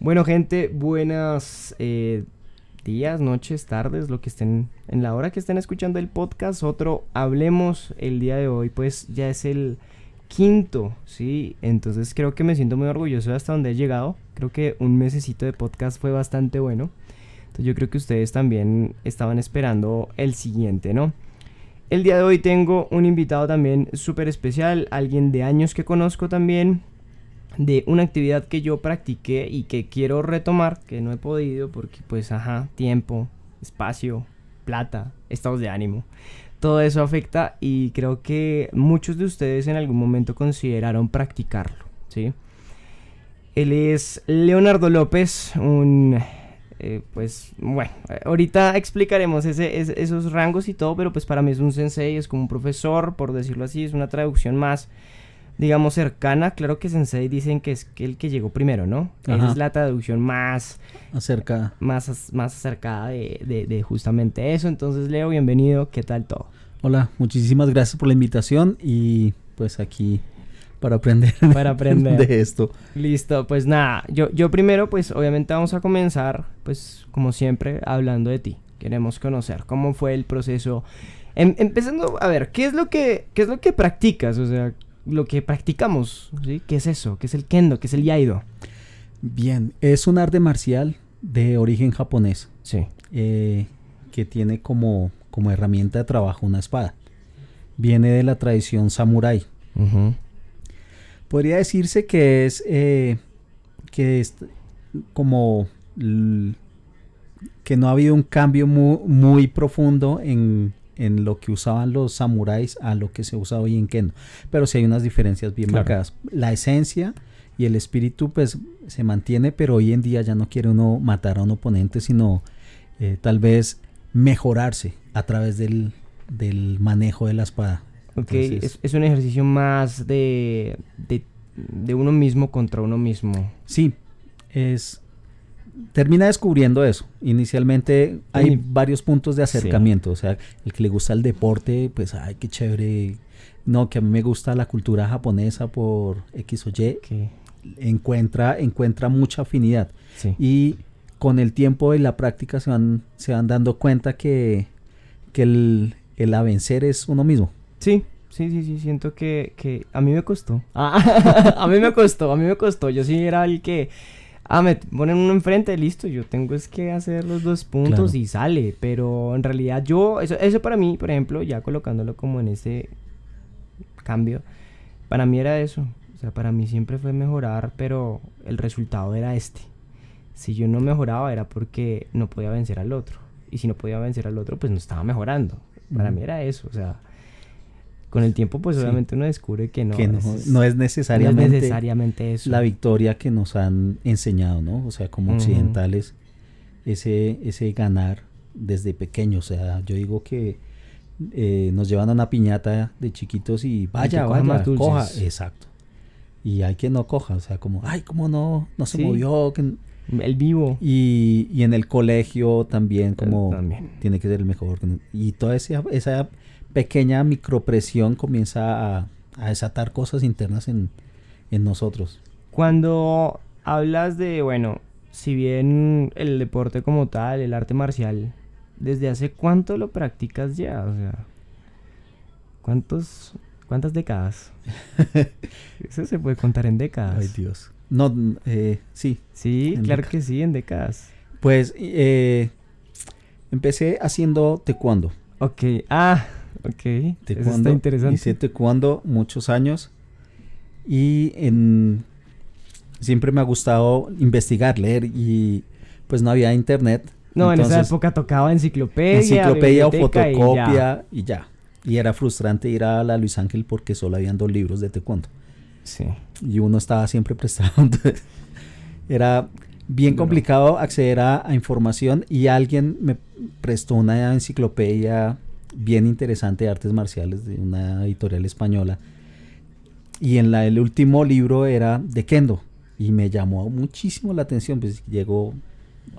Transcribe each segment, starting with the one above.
Bueno, gente, buenas eh, días, noches, tardes, lo que estén en la hora que estén escuchando el podcast. Otro hablemos el día de hoy, pues ya es el quinto, ¿sí? Entonces creo que me siento muy orgulloso de hasta donde he llegado. Creo que un mesecito de podcast fue bastante bueno. Entonces yo creo que ustedes también estaban esperando el siguiente, ¿no? El día de hoy tengo un invitado también súper especial, alguien de años que conozco también, de una actividad que yo practiqué y que quiero retomar, que no he podido porque pues, ajá, tiempo, espacio, plata, estados de ánimo. Todo eso afecta y creo que muchos de ustedes en algún momento consideraron practicarlo, ¿sí? Él es Leonardo López, un... Eh, pues bueno, ahorita explicaremos esos rangos y todo, pero pues para mí es un sensei, es como un profesor, por decirlo así, es una traducción más digamos, cercana. Claro que Sensei dicen que es el que llegó primero, ¿no? Esa es la traducción más... Acercada. Más, más acercada de, justamente eso. Entonces, Leo, bienvenido. ¿Qué tal todo? Hola, muchísimas gracias por la invitación y pues aquí para aprender, para aprender. de esto. Listo, pues nada, yo, yo primero pues obviamente vamos a comenzar pues como siempre hablando de ti. Queremos conocer cómo fue el proceso. Em, empezando, a ver, ¿qué es lo que, qué es lo que practicas? O sea, lo que practicamos, ¿sí? ¿Qué es eso? ¿Qué es el kendo? ¿Qué es el yaido? Bien, es un arte marcial de origen japonés. Sí. Eh, que tiene como, como herramienta de trabajo una espada. Viene de la tradición samurái. Podría decirse que es, eh, que es como que no ha habido un cambio muy profundo en, en lo que usaban los samuráis a lo que se usa hoy en Kendo. Pero sí hay unas diferencias bien marcadas. La esencia y el espíritu pues se mantiene, pero hoy en día ya no quiere uno matar a un oponente, sino eh, tal vez mejorarse a través del, manejo de la espada. Ok, es, un ejercicio más de, de uno mismo contra uno mismo. Sí, es termina descubriendo eso. Inicialmente hay varios puntos de acercamiento. O sea, el que le gusta el deporte, pues, ay, qué chévere. No, que a mí me gusta la cultura japonesa por X o Y. Encuentra, encuentra mucha afinidad. Y con el tiempo y la práctica se van, se van dando cuenta que, que el, el a vencer es uno mismo. Sí, sí, sí, sí, siento que, que a mí me costó. Ah, a mí me costó, a mí me costó. Yo sí era el que Ah, me ponen uno enfrente, listo. Yo tengo es que hacer los dos puntos y sale. Pero en realidad yo, eso, para mí, por ejemplo, ya colocándolo como en ese cambio, para mí era eso. O sea, para mí siempre fue mejorar, pero el resultado era este. Si yo no mejoraba era porque no podía vencer al otro. Y si no podía vencer al otro, pues no estaba mejorando. Para mí era eso. O sea, con el tiempo pues obviamente uno descubre que no, no, es, necesariamente eso. la victoria que nos han enseñado, ¿no? O sea, como occidentales, ese, ese ganar desde pequeño, o sea, yo digo que eh, nos llevan a una piñata de chiquitos y vaya, vaya, coja, exacto. Y hay que no coja, o sea, como, ay, ¿cómo no? No se movió. El vivo. Y, en el colegio también, como, tiene que ser el mejor. Y toda esa pequeña micropresión comienza a, desatar cosas internas en, nosotros. Cuando hablas de, bueno, si bien el deporte como tal, el arte marcial, ¿desde hace cuánto lo practicas ya? O sea, ¿cuántos, ¿cuántas décadas? Eso se puede contar en décadas. Ay, Dios. No, eh, sí. Sí, claro que sí, en décadas. Pues eh, empecé haciendo taekwondo. Ok, ah. Ok, taekwondo, eso está interesante. Hice taekwondo muchos años y siempre me ha gustado investigar, leer y pues no había internet. No, en esa época tocaba enciclopedia. Enciclopedia o fotocopia y ya. y era frustrante ir a la Luis Ángel porque solo habían dos libros de taekwondo. Sí. Y uno estaba siempre prestado. era bien complicado acceder a, información y alguien me prestó una enciclopedia bien interesante de artes marciales de una editorial española. Y en la, el último libro era de Kendo. Y me llamó muchísimo la atención. Pues llegó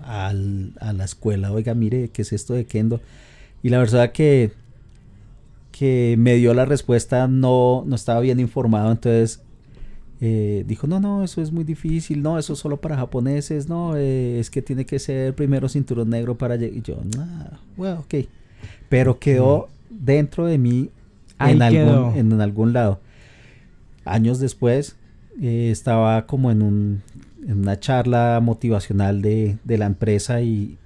al, a la escuela, oiga, mire, ¿qué es esto de Kendo? Y la verdad que, que me dio la respuesta, no, no estaba bien informado. Entonces eh, dijo, no, no, eso es muy difícil, no, eso es solo para japoneses, no, eh, es que tiene que ser primero cinturón negro para... Y yo, no, ah, bueno, ok pero quedó dentro de mí en algún, lado. Años después eh, estaba como en, una charla motivacional de, la empresa y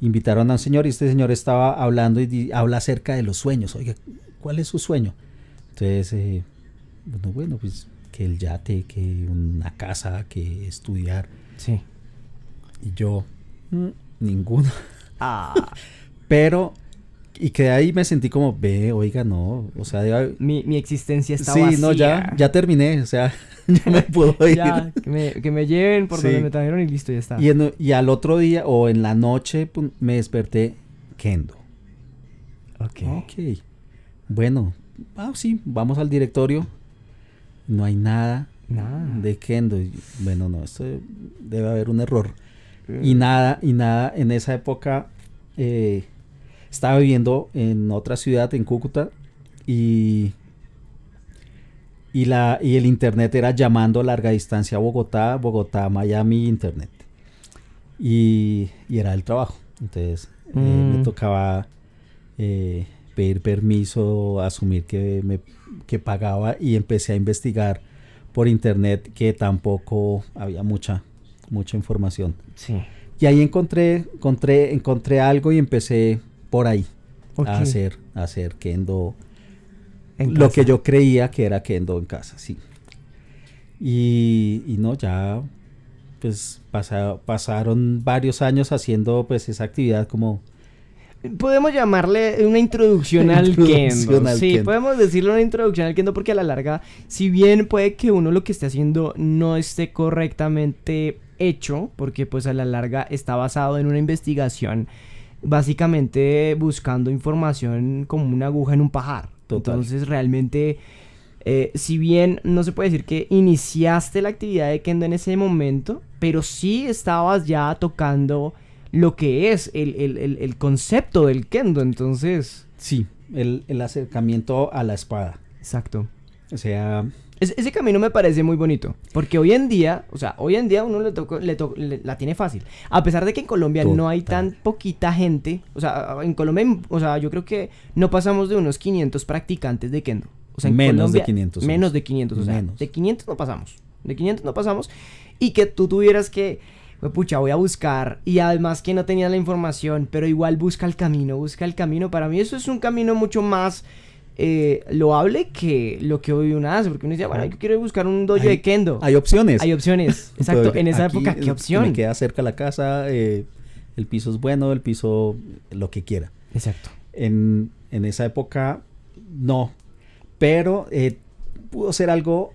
invitaron a un señor y este señor estaba hablando y habla acerca de los sueños. Oiga, ¿cuál es su sueño? Entonces, eh, bueno, bueno, pues que el yate, que una casa, que estudiar. Sí. Y yo, mm, ninguno. Ah. Pero y que de ahí me sentí como, ve, oiga, no, o sea, mi, mi, existencia está vacía. Sí, no, ya, ya terminé, o sea, ya me puedo ir. ya, que, me, lleven por donde me trajeron y listo, ya está. Y, al otro día o en la noche me desperté kendo. Ok. Ok. Bueno, ah, sí, vamos al directorio. No hay nada, nada. de kendo. Bueno, no, esto debe haber un error. Y eh. nada, y nada, en esa época... Eh, estaba viviendo en otra ciudad, en Cúcuta, y, y, la, y el internet era llamando a larga distancia a Bogotá, Bogotá, Miami, internet. Y, y era el trabajo. Entonces eh, me mm. tocaba eh, pedir permiso, asumir que, me, que pagaba y empecé a investigar por internet que tampoco había mucha, mucha información. Y ahí encontré, encontré, encontré algo y empecé por ahí hacer, hacer kendo. lo que yo creía que era kendo en casa, sí. Y, no, ya pues pasaron varios años haciendo pues esa actividad como podemos llamarle una introducción, al kendo. sí, podemos decirle una introducción al kendo porque a la larga, si bien puede que uno lo que esté haciendo no esté correctamente hecho, porque pues a la larga está basado en una investigación básicamente buscando información como una aguja en un pajar. Entonces realmente, eh, si bien no se puede decir que iniciaste la actividad de Kendo en ese momento, pero sí estabas ya tocando lo que es el, el concepto del Kendo, entonces... Sí, el, acercamiento a la espada. Exacto. O sea, ese, camino me parece muy bonito, porque hoy en día, o sea, hoy en día uno le, la tiene fácil. A pesar de que en Colombia no hay tan poquita gente, o sea, en Colombia, o sea, yo creo que no pasamos de unos 500 practicantes de kendo. O sea, en menos de 500. Menos de 500, o sea, de 500 no pasamos. De 500 no pasamos y que tú tuvieras que pucha, voy a buscar. Y además que no tenía la información, pero igual busca el camino, busca el camino. Para mí eso es un camino mucho más eh, lo loable que lo que hoy uno hace, porque uno dice, ah, bueno, yo quiero buscar un dojo de kendo. Hay opciones. Hay opciones, exacto. en esa época, ¿qué opción? Me queda cerca la casa, eh, el piso es bueno, el piso, lo que quiera. Exacto. En, esa época, no. Pero eh, pudo ser algo,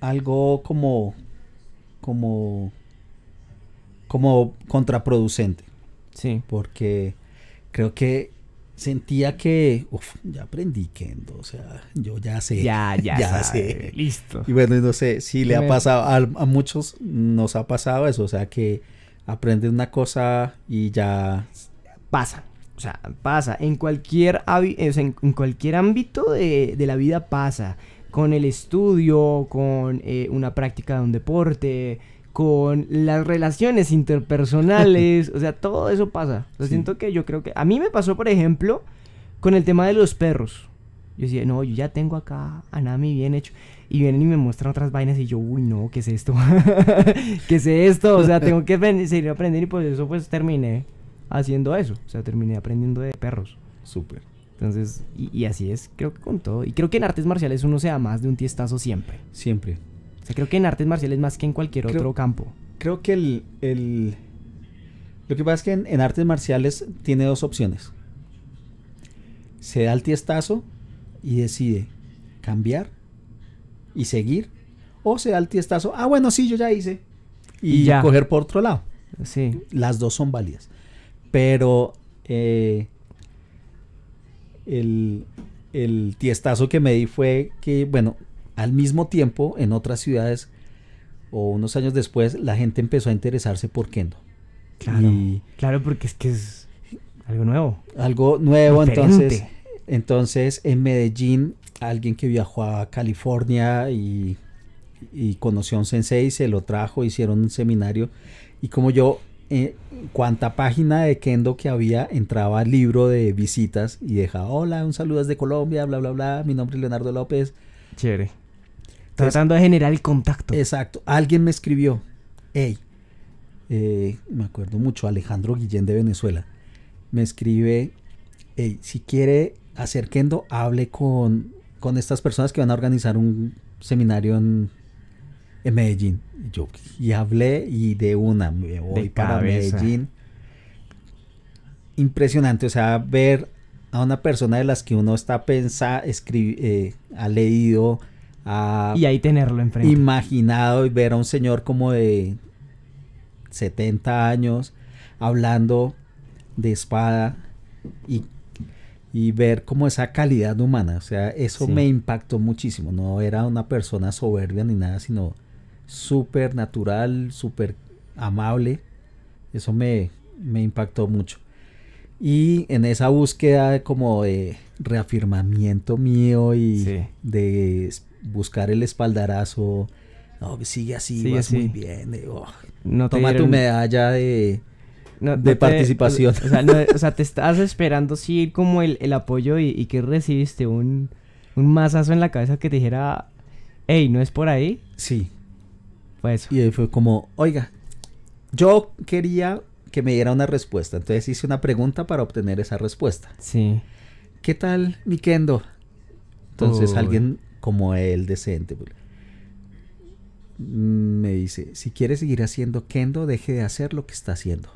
algo como, como, como contraproducente. Sí. Porque creo que sentía que, ya aprendí Kendo, o sea, yo ya sé. Ya, ya, sé. Listo. Y bueno, no sé, si le ha pasado, a, muchos nos ha pasado eso, o sea, que aprendes una cosa y ya... Pasa, o sea, pasa. En cualquier, en cualquier ámbito de, de, la vida pasa. Con el estudio, con eh, una práctica de un deporte, con las relaciones interpersonales, o sea, todo eso pasa. Lo siento que yo creo que... A mí me pasó, por ejemplo, con el tema de los perros. Yo decía, no, yo ya tengo acá a Nami bien hecho. Y vienen y me muestran otras vainas y yo, uy, no, ¿qué es esto? ¿Qué es esto? O sea, tengo que seguir aprendiendo y por pues, eso pues terminé haciendo eso. O sea, terminé aprendiendo de perros. Súper. Entonces, y, así es, creo que con todo. Y creo que en artes marciales uno se da más de un tiestazo siempre. Siempre creo que en artes marciales más que en cualquier otro campo. Creo que el, Lo que pasa es que en, artes marciales tiene dos opciones. Se da el tiestazo y decide cambiar y seguir. O se da el tiestazo, ah, bueno, sí, yo ya hice. Y, ya. coger por otro lado. Sí. Las dos son válidas. Pero eh, el, el tiestazo que me di fue que, bueno, al mismo tiempo, en otras ciudades o unos años después, la gente empezó a interesarse por Kendo. Claro, claro, porque es que es algo nuevo. Algo nuevo, entonces. Entonces, en Medellín, alguien que viajó a California y, conoció a un sensei, se lo trajo, hicieron un seminario. Y como yo eh, cuanta página de Kendo que había, entraba al libro de visitas y deja hola, un saludo desde Colombia, bla, bla, bla, mi nombre es Leonardo López. Chévere tratando de generar el contacto. Exacto. Alguien me escribió, hey, eh, me acuerdo mucho, Alejandro Guillén de Venezuela, me escribe, hey, si quiere Acerquendo... hable con, con estas personas que van a organizar un seminario en, en Medellín. yo, y hablé y de una, me voy para Medellín. Impresionante, o sea, ver a una persona de las que uno está pensando, eh, ha leído, y ahí tenerlo enfrente. Imaginado y ver a un señor como de 70 años hablando de espada y, y ver como esa calidad humana. O sea, eso me impactó muchísimo. No era una persona soberbia ni nada, sino súper natural, súper amable. Eso me, me impactó mucho. Y en esa búsqueda como de reafirmamiento mío y de buscar el espaldarazo. No, sigue así, sigue muy bien. Eh, oh, no toma tu medalla de, de participación. o, sea, te estás esperando sí como el, apoyo y, que recibiste un, un mazazo en la cabeza que te dijera, hey, ¿no es por ahí? Sí. eso Y fue como, oiga, yo quería que me diera una respuesta, entonces hice una pregunta para obtener esa respuesta. Sí. ¿Qué tal, mi Kendo? Entonces alguien como él decente. Pues. Mm, me dice, si quieres seguir haciendo kendo, deje de hacer lo que está haciendo.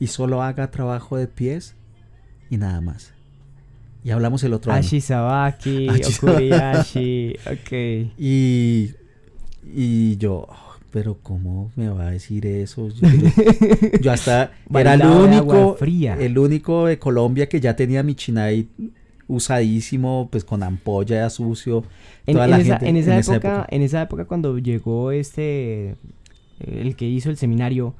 Y solo haga trabajo de pies y nada más. Y hablamos el otro Ashisabaki, año. Okuriashi ok. Y, yo, oh, pero ¿cómo me va a decir eso? Yo, hasta era el único, el único de Colombia que ya tenía mi chinay usadísimo, pues con ampolla, ya sucio. En, esa, época, en esa época cuando llegó este, el que hizo el seminario,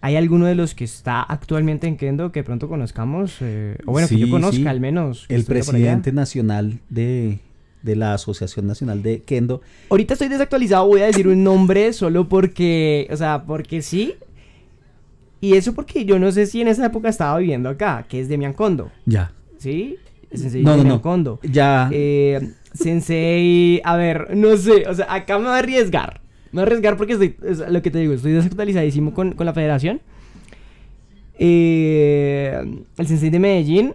¿Hay alguno de los que está actualmente en Kendo que pronto conozcamos? Eh, o bueno, que yo conozca al menos. El presidente nacional de, de, la Asociación Nacional de Kendo. Ahorita estoy desactualizado, voy a decir un nombre solo porque, o sea, porque sí. Y eso porque yo no sé si en esa época estaba viviendo acá, que es Demian Kondo. Ya. ¿Sí? sensei no, no, no. Ya. Eh, sensei, a ver, no sé, o sea, acá me voy a arriesgar. Me voy a arriesgar porque estoy, es lo que te digo, estoy desactualizadísimo con, la federación. Eh, el sensei de Medellín.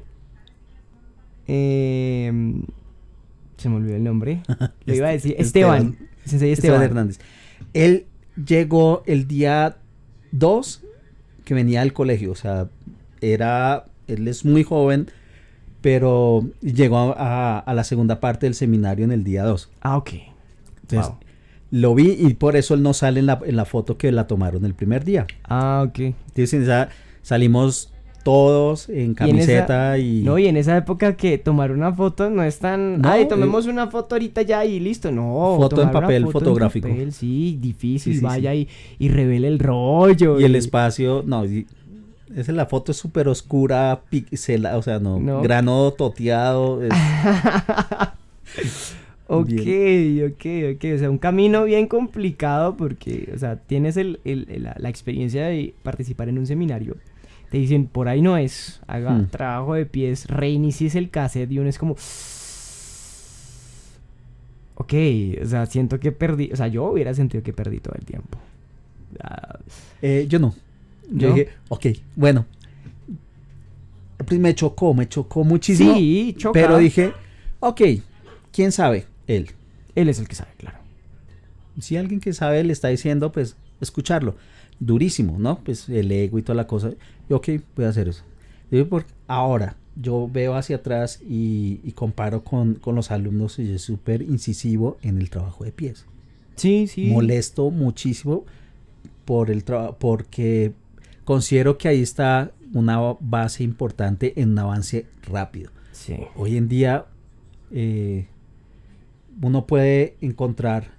Em, se me olvidó el nombre. Lo iba a este, decir. Este Esteban. Sensei Esteban. Hernández. Él llegó el día 2 que venía al colegio. O sea, era. Él es muy joven pero llegó a, la segunda parte del seminario en el día 2. Ah, ok. Entonces, lo vi y por eso él no sale en la, en la, foto que la tomaron el primer día. Ah, ok. salimos todos en camiseta y, No, y en esa época que tomar una foto no es tan... Ay, eh, tomemos una foto ahorita ya y listo, no. Foto en papel fotográfico. sí, difícil, vaya Y, y revele el rollo. Y, el espacio, no, y, es la foto es súper oscura, pixelada, o sea, no, grano toteado. ok, ok, ok. O sea, un camino bien complicado porque, o sea, tienes la, experiencia de participar en un seminario. Te dicen, por ahí no es, haga hmm. trabajo de pies, reinicies el cassette y uno es como ok, o sea, siento que perdí, o sea, yo hubiera sentido que perdí todo el tiempo. Ah. Eh, yo no. Yo dije, ok, bueno. Me chocó, me chocó muchísimo. Sí, chocó. Pero dije, ok, ¿quién sabe? Él. Él es el que sabe, claro. Si alguien que sabe le está diciendo, pues escucharlo. Durísimo, ¿no? Pues el ego y toda la cosa. ok, voy a hacer eso. Ahora, yo veo hacia atrás y, comparo con, los alumnos y es súper incisivo en el trabajo de pies. Sí, sí. Molesto muchísimo por el trabajo, porque Considero que ahí está una base importante en un avance rápido. Hoy en día eh, uno puede encontrar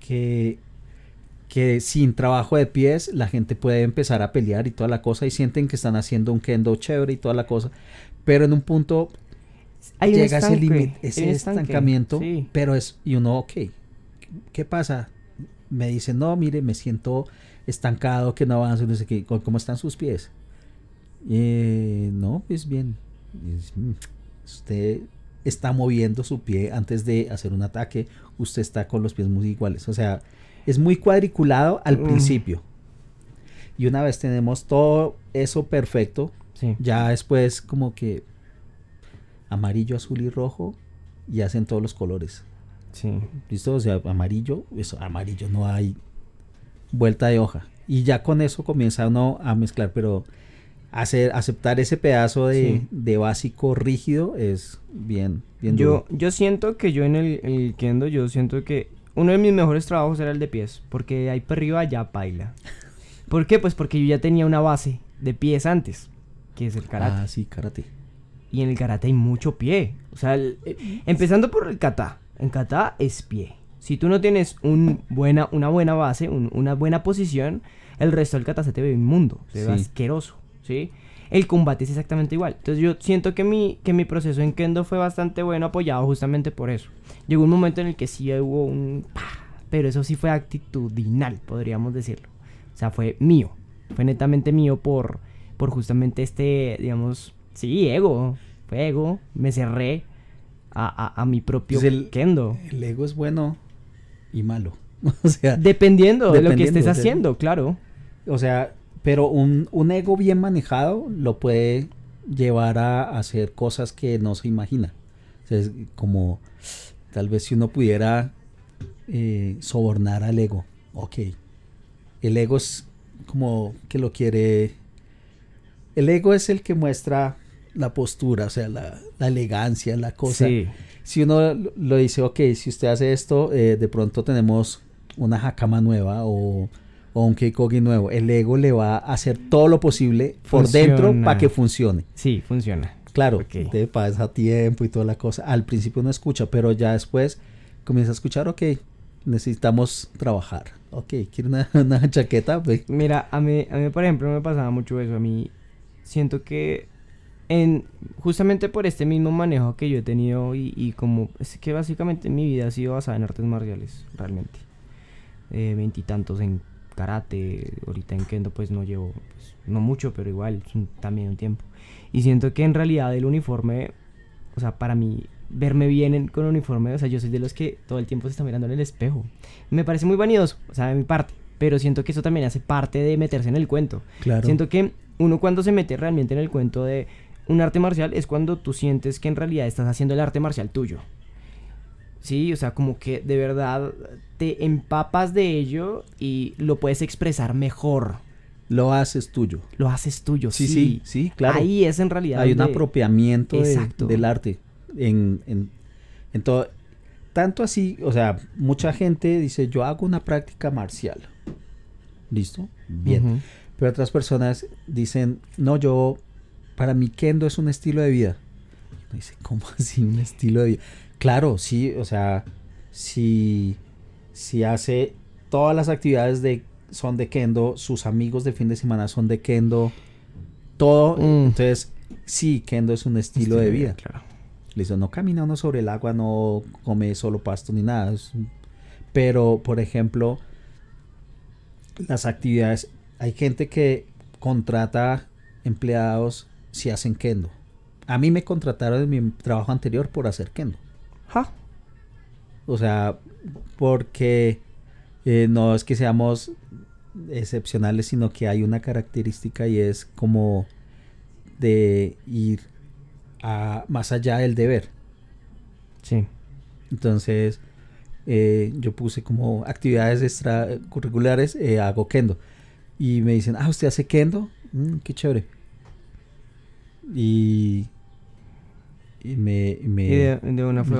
que, sin trabajo de pies la gente puede empezar a pelear y toda la cosa y sienten que están haciendo un kendo chévere y toda la cosa, pero en un punto llega ese límite, ese estancamiento, pero es, y uno, ok, ¿qué pasa? Me dicen, no, mire, me siento estancado, que no avanza, no sé qué. ¿Cómo están sus pies? Eh, no, pues bien. Mm, usted está moviendo su pie antes de hacer un ataque. Usted está con los pies muy iguales. O sea, es muy cuadriculado al mm. principio. Y una vez tenemos todo eso perfecto, ya después como que amarillo, azul y rojo y hacen todos los colores. Sí. ¿Listo? O sea, amarillo, eso, amarillo no hay vuelta de hoja. Y ya con eso comienza uno a mezclar, pero hacer, aceptar ese pedazo de, básico rígido es bien, bien yo, duro. Yo siento que yo en el, kendo, yo siento que uno de mis mejores trabajos era el de pies, porque ahí para arriba ya baila. ¿Por qué? Pues porque yo ya tenía una base de pies antes, que es el karate. Ah, sí, karate. Y en el karate hay mucho pie. O sea, eh, empezando por el kata. En kata es pie. Si tú no tienes un buena, una buena base, una buena posición, el resto del kata se te ve inmundo, se ve asqueroso, El combate es exactamente igual. Entonces yo siento que mi, que mi proceso en Kendo fue bastante bueno, apoyado justamente por eso. Llegó un momento en el que sí hubo un... Pero eso sí fue actitudinal, podríamos decirlo. O sea, fue mío. Fue netamente mío por, por justamente este, digamos, sí, ego. Fue ego. Me cerré a, mi propio pues Kendo. El ego es bueno y malo. O sea, dependiendo, de lo que estés haciendo, claro. O sea, pero un, ego bien manejado lo puede llevar a hacer cosas que no se imagina. es como tal vez si uno pudiera eh, sobornar al ego. Ok. El ego es como que lo quiere. El ego es el que muestra la postura, o sea, la, la elegancia, la cosa si uno lo dice, ok, si usted hace esto, eh, de pronto tenemos una jacama nueva o, o un Keikogi nuevo. El ego le va a hacer todo lo posible por dentro para que funcione. Sí, funciona. Claro, te pasa tiempo y toda la cosa. Al principio no escucha, pero ya después comienza a escuchar, ok, necesitamos trabajar. Ok, quiero una, una chaqueta. Mira, a mí, a mí, por ejemplo, me pasaba mucho eso. A mí siento que justamente por este mismo manejo que yo he tenido y, como es que básicamente mi vida ha sido basada en artes marciales, realmente. Eh, veintitantos en karate, ahorita en kendo pues no llevo, pues, no mucho, pero igual, también un tiempo. Y siento que en realidad el uniforme, o sea, para mí verme bien con uniforme, o sea, yo soy de los que todo el tiempo se está mirando en el espejo. Me parece muy vanidoso, o sea, de mi parte, pero siento que eso también hace parte de meterse en el cuento. Siento que uno cuando se mete realmente en el cuento de un arte marcial es cuando tú sientes que en realidad estás haciendo el arte marcial tuyo. Sí, o sea, como que de verdad te empapas de ello y lo puedes expresar mejor. Lo haces tuyo. Lo haces tuyo, sí. Sí, sí, sí claro. Ahí es en realidad. Hay un apropiamiento del arte. En, todo. Tanto así, o sea, mucha gente dice, yo hago una práctica marcial. ¿Listo? Bien. Pero otras personas dicen, no, yo para mí Kendo es un estilo de vida. dice, ¿cómo así un estilo de vida? Claro, sí, o sea, si, si hace todas las actividades de, son de Kendo, sus amigos de fin de semana son de Kendo, todo, mm. entonces sí, Kendo es un estilo, de vida. Claro. Le dice, no camina uno sobre el agua, no come solo pasto ni nada. Pero, por ejemplo, las actividades, hay gente que contrata empleados si hacen kendo. A mí me contrataron en mi trabajo anterior por hacer kendo. O sea, porque eh, no es que seamos excepcionales, sino que hay una característica y es como de ir a más allá del deber. Sí. Entonces, eh, yo puse como actividades extracurriculares, eh, hago kendo. Y me dicen, ah, ¿usted hace kendo? Mm, qué chévere y, me, de, una fue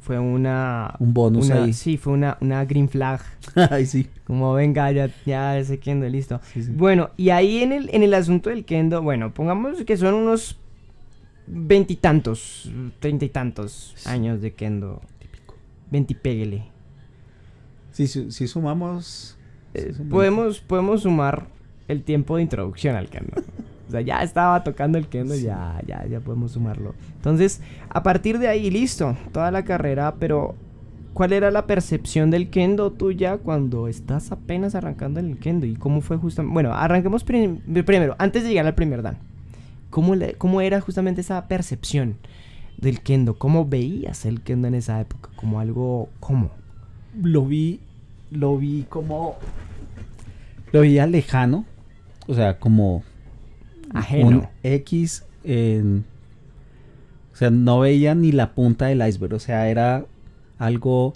fue una un bonus ahí sí fue una, green flag Ay, sí. como venga ya ya ese kendo listo bueno y ahí en el en el asunto del kendo bueno pongamos que son unos veintitantos treinta y tantos años de kendo típico veintipéguele si, si eh, sumamos podemos podemos sumar el tiempo de introducción al kendo O sea, ya estaba tocando el kendo, ya, ya, ya podemos sumarlo. Entonces, a partir de ahí, listo, toda la carrera, pero ¿cuál era la percepción del kendo tuya cuando estás apenas arrancando el kendo? ¿Y cómo fue justamente? Bueno, arranquemos primero, antes de llegar al primer dan. ¿Cómo, era justamente esa percepción del kendo? ¿Cómo veías el kendo en esa época? ¿Como algo cómo? Lo vi, lo vi como... Lo veía lejano, o sea, como un X. o sea, no veía ni la punta del iceberg. O sea, era algo.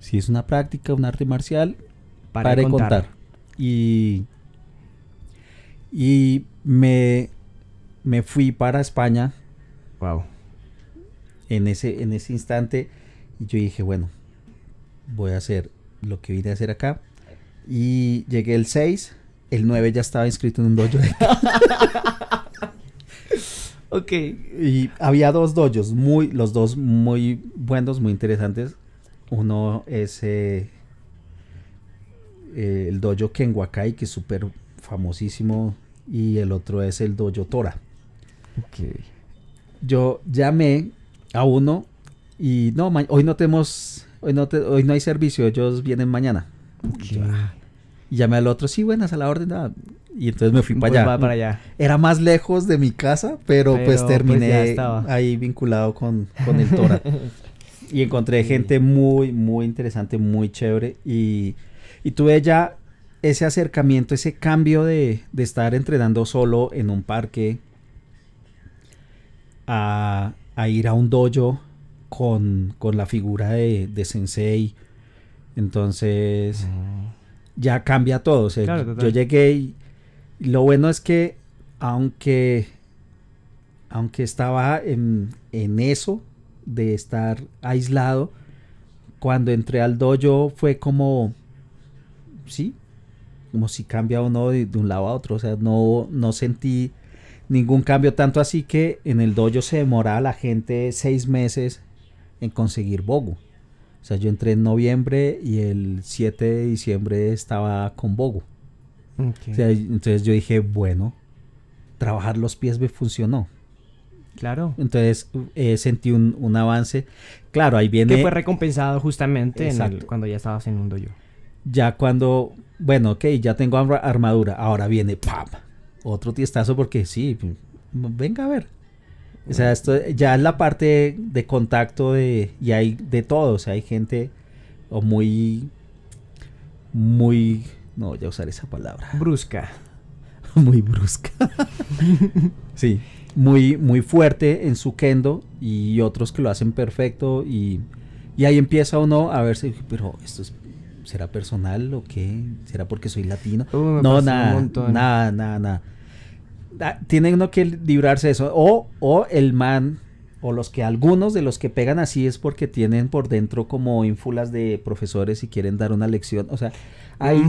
Si es una práctica, un arte marcial, para, encontrar. contar. Y. Y me. Me fui para España. Wow. En ese, en ese instante. Y yo dije, bueno, voy a hacer lo que vine a hacer acá. Y llegué el 6 el 9 ya estaba inscrito en un dojo Ok. Y había dos dojos, muy, los dos muy buenos, muy interesantes. Uno es eh, eh, el dojo Ken que es súper famosísimo, y el otro es el dojo Tora. Ok. Yo llamé a uno y no, hoy no tenemos, hoy no, hoy no hay servicio, ellos vienen mañana. Y llamé al otro, sí, buenas, a la orden. Ah". Y entonces me fui pues para, allá. Era más lejos de mi casa, pero, pues, pues terminé ahí vinculado con, el Tora. y encontré gente muy, muy interesante, muy chévere. Y, tuve ya ese acercamiento, ese cambio de, estar entrenando solo en un parque a, ir a un dojo con, la figura de, sensei. Entonces, ah ya cambia todo. yo llegué y lo bueno es que aunque, aunque estaba en, en, eso de estar aislado, cuando entré al dojo fue como, sí, como si cambia uno de, un lado a otro. O sea, no, no sentí ningún cambio, tanto así que en el dojo se demoraba la gente seis meses en conseguir bogo. O sea, yo entré en noviembre y el 7 de diciembre estaba con Bogo. entonces yo dije, bueno, trabajar los pies me funcionó. Claro. Entonces eh, sentí un, avance. Claro, ahí viene. Que fue recompensado justamente cuando ya estaba en un Yo. Ya cuando, bueno, ok, ya tengo armadura. Ahora viene, ¡pam! Otro tiestazo porque sí, venga a ver. O sea, esto ya es la parte de contacto de, y hay de todo. O sea, hay gente o muy, muy, no voy a usar esa palabra. Brusca. muy brusca. sí, muy, muy fuerte en su kendo y otros que lo hacen perfecto y, ahí empieza uno a ver si, pero esto ¿será personal o qué? ¿Será porque soy latino? no, nada, nada, nada, nada. Ah, tiene uno que librarse de eso. O, o el man, o los que algunos de los que pegan así es porque tienen por dentro como ínfulas de profesores y quieren dar una lección. O sea, hay,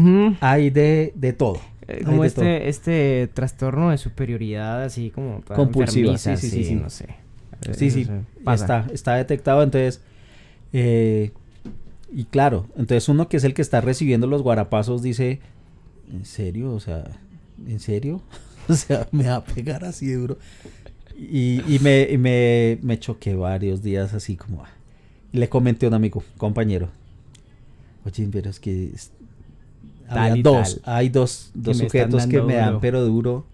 hay de, de todo. Eh, como este, este trastorno de superioridad, así como compulsiva. Sí, sí, sí, sí, No sé. sí, sí. Está, está detectado. Entonces, eh, y claro, entonces uno que es el que está recibiendo los guarapazos dice: ¿En serio? O sea, ¿en serio? O sea, me va a pegar así duro. Y, me, me, choqué varios días así como... Ah. le comenté a un amigo, compañero. Oye, pero es que... hay dos, hay dos, dos sujetos que me dan pero duro.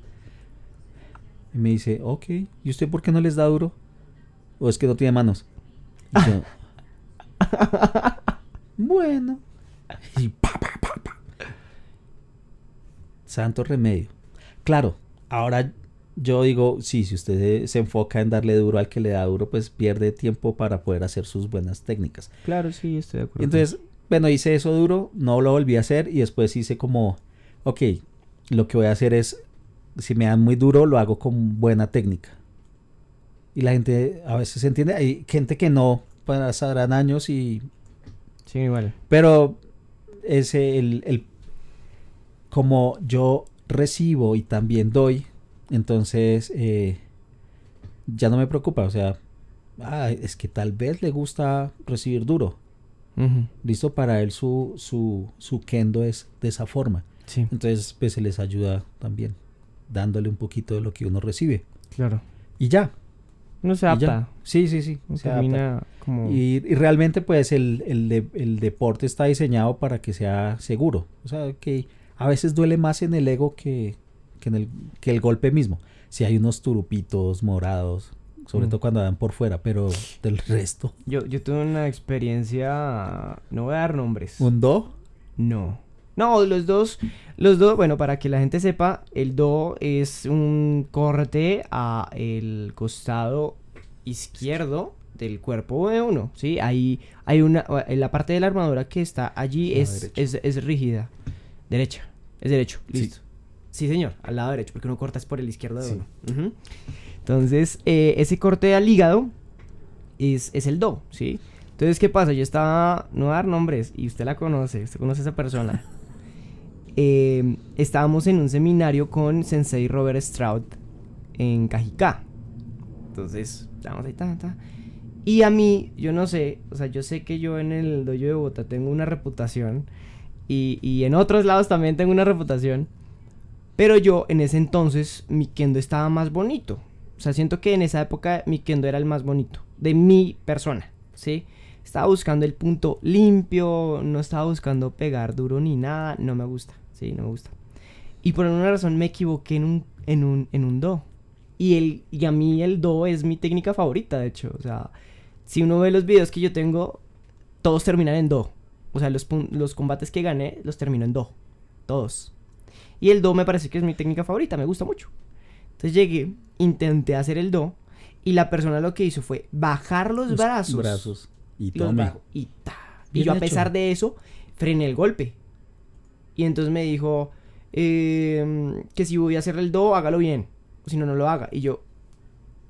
Y me dice, ok, ¿y usted por qué no les da duro? ¿O es que no tiene manos? bueno. Y Santo remedio claro, ahora yo digo, sí, si usted se enfoca en darle duro al que le da duro, pues pierde tiempo para poder hacer sus buenas técnicas. Claro, sí, estoy de acuerdo. Entonces, bueno, hice eso duro, no lo volví a hacer y después hice como, ok, lo que voy a hacer es, si me dan muy duro, lo hago con buena técnica. Y la gente a veces se entiende, hay gente que no pasarán años y... Sí, igual. Pero es el, el, como yo recibo y también doy, entonces eh, ya no me preocupa. O sea, es que tal vez le gusta recibir duro. Listo, para él su, su, su kendo es de esa forma. Entonces, pues se les ayuda también, dándole un poquito de lo que uno recibe. Claro. Y ya. no se adapta. Sí, sí, sí. Se Y, y, realmente, pues, el, el, de, el, deporte está diseñado para que sea seguro. O sea, que a veces duele más en el ego que, que, en el, que el golpe mismo. Si hay unos turupitos morados, sobre mm. todo cuando dan por fuera, pero del resto. Yo, yo tuve una experiencia, no voy a dar nombres. ¿Un do? No. No, los dos, los dos, bueno, para que la gente sepa, el do es un corte a el costado izquierdo del cuerpo de uno, ¿sí? Ahí hay una, la parte de la armadura que está allí es, es, es rígida, derecha. Es derecho, listo. Sí. señor, al lado derecho, porque uno cortas por el izquierdo de uno. Entonces, eh, ese corte al hígado es, el do, ¿sí? Entonces, ¿qué pasa? Yo estaba, no voy a dar nombres, y usted la conoce, usted conoce a esa persona. Eh, estábamos en un seminario con Sensei Robert Stroud en Cajicá. Entonces, estamos ahí, Y a mí, yo no sé, o sea, yo sé que yo en el doyo de Bogotá tengo una reputación y, en otros lados también tengo una reputación. Pero yo en ese entonces mi kendo estaba más bonito. O sea, siento que en esa época mi kendo era el más bonito de mi persona, ¿sí? Estaba buscando el punto limpio, no estaba buscando pegar duro ni nada, no me gusta, ¿sí? No me gusta. Y por alguna razón me equivoqué en un, en un, en un do. Y, el, y a mí el do es mi técnica favorita, de hecho. O sea, si uno ve los videos que yo tengo, todos terminan en do. O sea, los, combates que gané los termino en do. Todos. Y el do me parece que es mi técnica favorita, me gusta mucho. Entonces llegué, intenté hacer el do. Y la persona lo que hizo fue bajar los, los brazos. Y y, y yo a pesar de eso, frené el golpe. Y entonces me dijo em, que si voy a hacer el do, hágalo bien. O si no, no lo haga. Y yo,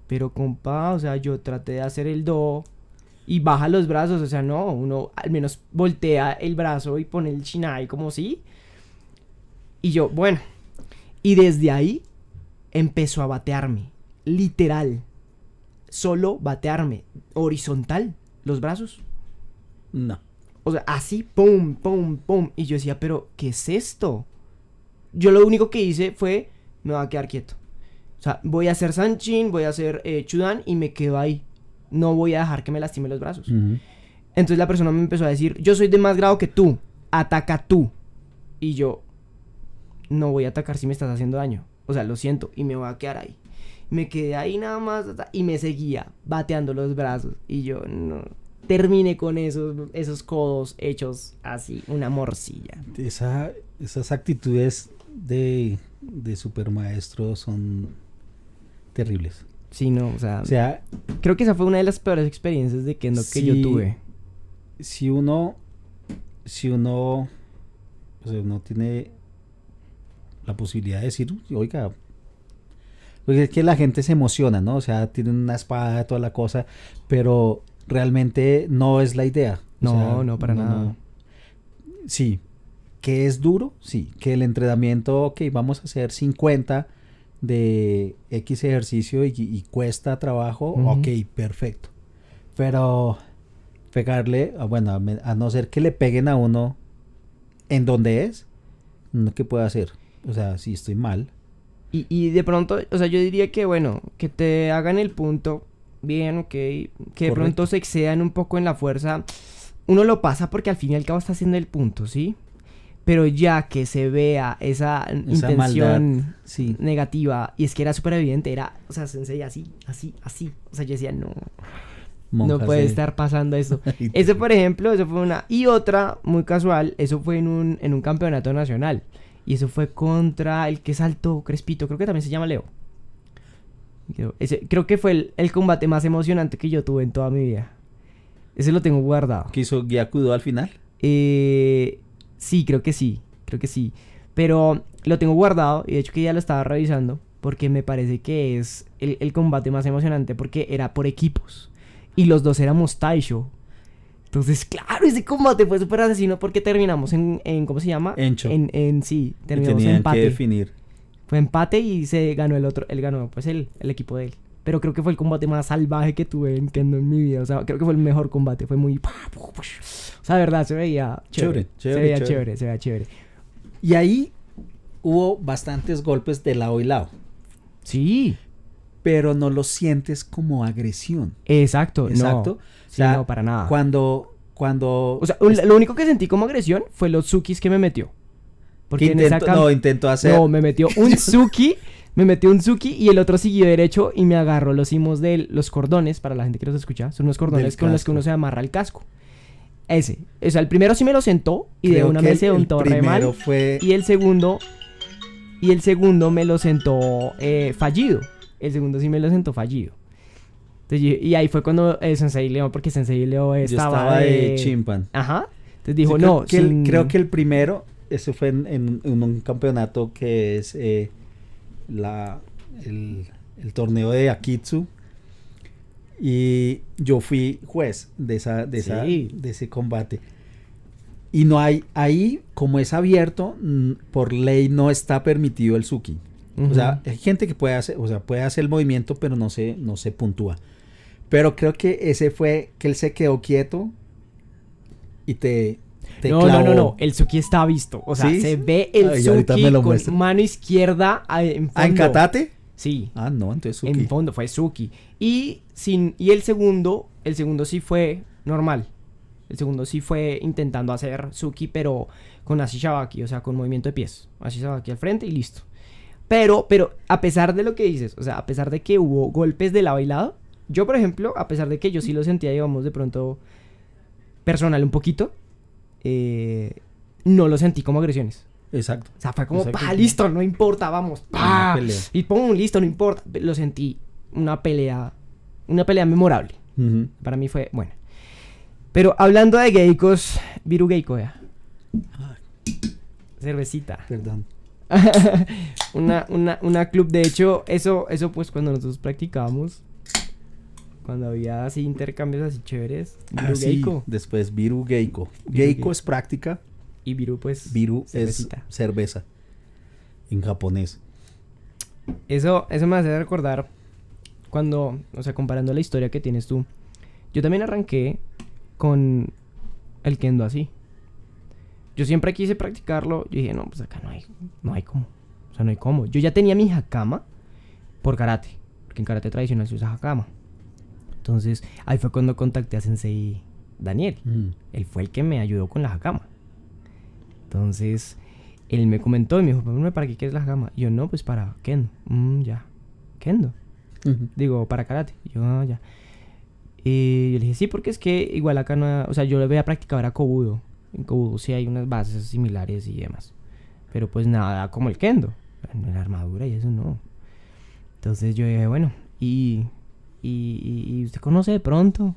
pero compa, o sea, yo traté de hacer el do y baja los brazos, o sea, no, uno al menos voltea el brazo y pone el shinai como sí. Y yo, bueno, y desde ahí empezó a batearme, literal, solo batearme, horizontal, los brazos. No. O sea, así, pum, pum, pum. Y yo decía, pero, ¿qué es esto? Yo lo único que hice fue, me va a quedar quieto. O sea, voy a hacer Sanchin, voy a hacer eh, chudán Chudan y me quedo ahí no voy a dejar que me lastime los brazos. Entonces la persona me empezó a decir, yo soy de más grado que tú, ataca tú. Y yo, no voy a atacar si me estás haciendo daño. O sea, lo siento y me voy a quedar ahí. Me quedé ahí nada más y me seguía bateando los brazos. Y yo, no, con esos, esos codos hechos así, una morcilla. esas actitudes de, de supermaestro son terribles. Sí, no, o sea, o sea, creo que esa fue una de las peores experiencias de que yo tuve. Si uno, si uno, o sea, uno tiene la posibilidad de decir, oiga, porque es que la gente se emociona, ¿no? O sea, tiene una espada, toda la cosa, pero realmente no es la idea. No, no, para nada. Sí, que es duro, sí, que el entrenamiento, ok, vamos a hacer 50 de X ejercicio y, cuesta trabajo, ok, perfecto. Pero pegarle, ah, bueno, a, no ser que le peguen a uno en donde es, ¿qué puedo hacer? O sea, si estoy mal. Y, de pronto, o sea, yo diría que, bueno, que te hagan el punto bien, ok, que de pronto se excedan un poco en la fuerza, uno lo pasa porque al fin y al cabo está haciendo el punto, ¿sí? pero ya que se vea esa, intención negativa, y es que era súper evidente, era, o sea, se enseña así, así, así, o sea, yo decía, no, no puede estar pasando eso. Ese, por ejemplo, eso fue una, y otra, muy casual, eso fue en un, campeonato nacional, y eso fue contra el que saltó Crespito, creo que también se llama Leo. Creo, que fue el, combate más emocionante que yo tuve en toda mi vida. Ese lo tengo guardado. ¿Qué hizo Gyakudo al final? Eh, Sí, creo que sí, creo que sí. Pero lo tengo guardado y de hecho que ya lo estaba revisando porque me parece que es el, combate más emocionante porque era por equipos y los dos éramos Taisho. Entonces, claro, ese combate fue súper asesino porque terminamos en, ¿cómo se llama? Encho. En, en sí, terminamos en empate. definir. Fue empate y se ganó el otro, él ganó pues el equipo de él. Pero creo que fue el combate más salvaje que tuve en en mi vida. O sea, creo que fue el mejor combate. Fue muy. O sea, de verdad, se veía chévere. se veía chévere. se veía chévere. Y ahí hubo bastantes golpes de lado y lado. Sí. Pero no lo sientes como agresión. Exacto, exacto. No, para nada. Cuando. cuando o sea, lo único que sentí como agresión fue los zukis que me metió. Porque en no, intentó hacer. No, me metió un Suki. me metió un Suki y el otro siguió derecho y me agarró los cimos de los cordones. Para la gente que los escucha, son unos cordones con los que uno se amarra el casco. Ese. O sea, el primero sí me lo sentó y de una vez se un re mal. Fue... Y el segundo. Y el segundo me lo sentó eh, fallido. El segundo sí me lo sentó fallido. y ahí fue cuando eh, Sensei Leo, porque Sensei Leo estaba, de... chimpan. Ajá. Entonces dijo, no. creo que el primero eso fue en, un campeonato que es eh, la, el, torneo de Akitsu. Y yo fui juez de, esa, de, ese combate. Y no hay, ahí, como es abierto, por ley no está permitido el suki. O sea, hay gente que puede hacer, o sea, puede hacer el movimiento, pero no se, no se puntúa. Pero creo que ese fue que él se quedó quieto y te, no, no, no, no. El Suki está visto. O sea, se ve el Suki con mano izquierda ah, en fondo. Sí. Ah, no, entonces Suki. En fondo fue Suki. Y, sin, y el segundo, el segundo sí fue normal. El segundo sí fue intentando hacer Suki, pero con Ashishabaki, o sea, con movimiento de pies. Ashishabaki al frente y listo. Pero, pero, a pesar de lo que dices, o sea, a pesar de que hubo golpes de la bailada yo, por ejemplo, a pesar de que yo sí lo sentía, digamos, de pronto personal un poquito, eh, no lo sentí como agresiones. Exacto. O sea, fue como, pa, listo, no importa, vamos, pa. Y un listo, no importa. Lo sentí una pelea, una pelea memorable. Para mí fue, bueno. Pero hablando de geicos, Viru Geico, Cervecita. Perdón. una, club. De hecho, eso, eso pues cuando nosotros practicábamos, cuando había así intercambios así chéveres. Ah, Viru geiko Después Viru geiko Geiko es práctica. Y Viru pues Viru es cerveza. En japonés. Eso, eso me hace recordar cuando, o sea, comparando la historia que tienes tú. Yo también arranqué con el kendo así. Yo siempre quise practicarlo. Yo dije, no, pues acá no hay, no hay cómo. O sea, no hay como. Yo ya tenía mi hakama por karate. Porque en karate tradicional se usa hakama. Entonces, ahí fue cuando contacté a Sensei Daniel. Mm. Él fue el que me ayudó con la Hakama. Entonces, él me comentó y me dijo, ¿para qué quieres la gama Y yo, no, pues para Kendo. Mm, ya. Kendo. Digo, para karate. yo, ah, ya. Y yo le dije, sí, porque es que igual acá no... O sea, yo le voy a practicar a Kobudo. En Kobudo sí hay unas bases similares y demás. Pero pues nada como el Kendo. la armadura y eso no. Entonces yo dije, bueno, y y, usted conoce de pronto.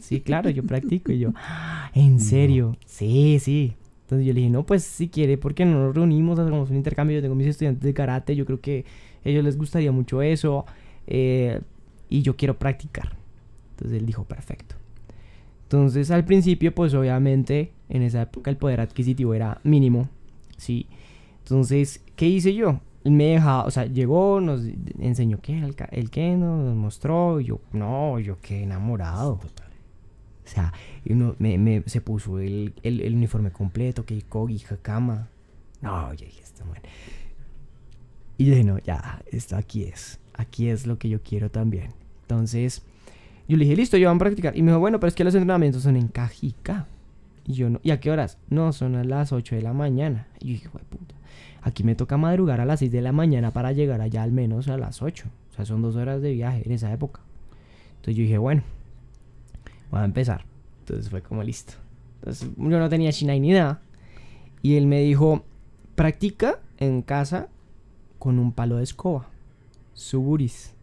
Sí, claro, yo practico. Y yo, ah, ¿en serio? Sí, sí. Entonces yo le dije, no, pues si quiere, porque no nos reunimos, hacemos un intercambio. Yo tengo mis estudiantes de karate, yo creo que a ellos les gustaría mucho eso. Eh, y yo quiero practicar. Entonces él dijo, perfecto. Entonces al principio, pues obviamente, en esa época el poder adquisitivo era mínimo. Sí. Entonces, ¿qué hice yo? me dejaba, o sea, llegó, nos enseñó qué, el, el qué, nos mostró, y yo, no, yo qué enamorado. O sea, uno, me, se puso el, uniforme completo, que Kogi, Hakama. No, yo dije, está bueno. Y dije, no, ya, esto aquí es, aquí es lo que yo quiero también. Entonces, yo le dije, listo, yo van a practicar. Y me dijo, bueno, pero es que los entrenamientos son en Cajica. Y yo no, ¿y a qué horas? No, son a las 8 de la mañana. Y yo dije, puta. Aquí me toca madrugar a las 6 de la mañana para llegar allá al menos a las 8. O sea, son dos horas de viaje en esa época. Entonces yo dije, bueno, voy a empezar. Entonces fue como listo. Entonces yo no tenía china ni nada. Y él me dijo, practica en casa con un palo de escoba. Suburis.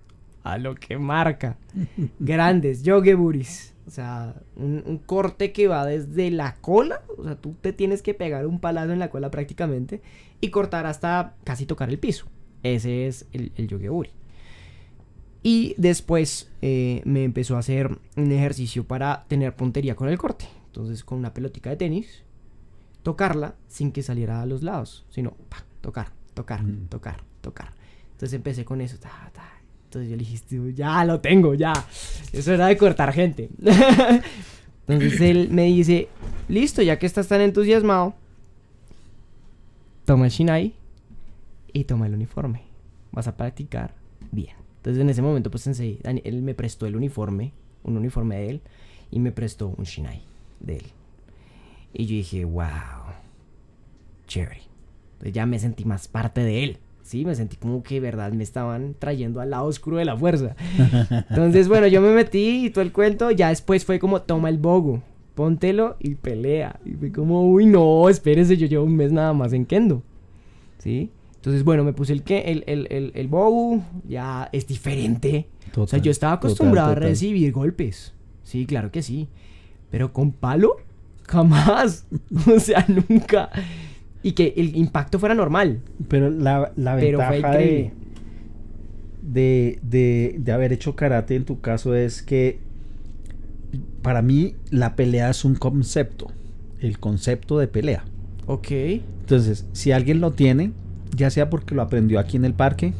A lo que marca. Grandes, yogueburis. O sea, un, corte que va desde la cola, o sea, tú te tienes que pegar un palazo en la cola prácticamente y cortar hasta casi tocar el piso. Ese es el, el Y después eh, me empezó a hacer un ejercicio para tener puntería con el corte. Entonces, con una pelotica de tenis, tocarla sin que saliera a los lados, sino tocar, tocar, mm. tocar, tocar. Entonces empecé con eso, ta, entonces yo le dije, ya lo tengo, ya. Eso era de cortar gente. Entonces él me dice, listo, ya que estás tan entusiasmado, toma el Shinai y toma el uniforme. Vas a practicar bien. Entonces en ese momento, pues enseguida, él me prestó el uniforme, un uniforme de él, y me prestó un Shinai de él. Y yo dije, wow, chévere. Entonces ya me sentí más parte de él. Sí, me sentí como que, verdad, me estaban trayendo al lado oscuro de la fuerza. Entonces, bueno, yo me metí y todo el cuento. Ya después fue como, toma el bogo, póntelo y pelea. Y fue como, uy, no, espérese, yo llevo un mes nada más en Kendo. ¿Sí? Entonces, bueno, me puse el, que, el, el, bogu, ya es diferente. o sea, yo estaba acostumbrado a recibir golpes. Sí, claro que sí. Pero con palo, jamás. o sea, nunca y que el impacto fuera normal. Pero la, la ventaja de, de, de, haber hecho karate en tu caso es que para mí la pelea es un concepto. El concepto de pelea. Ok. Entonces, si alguien lo tiene, ya sea porque lo aprendió aquí en el parque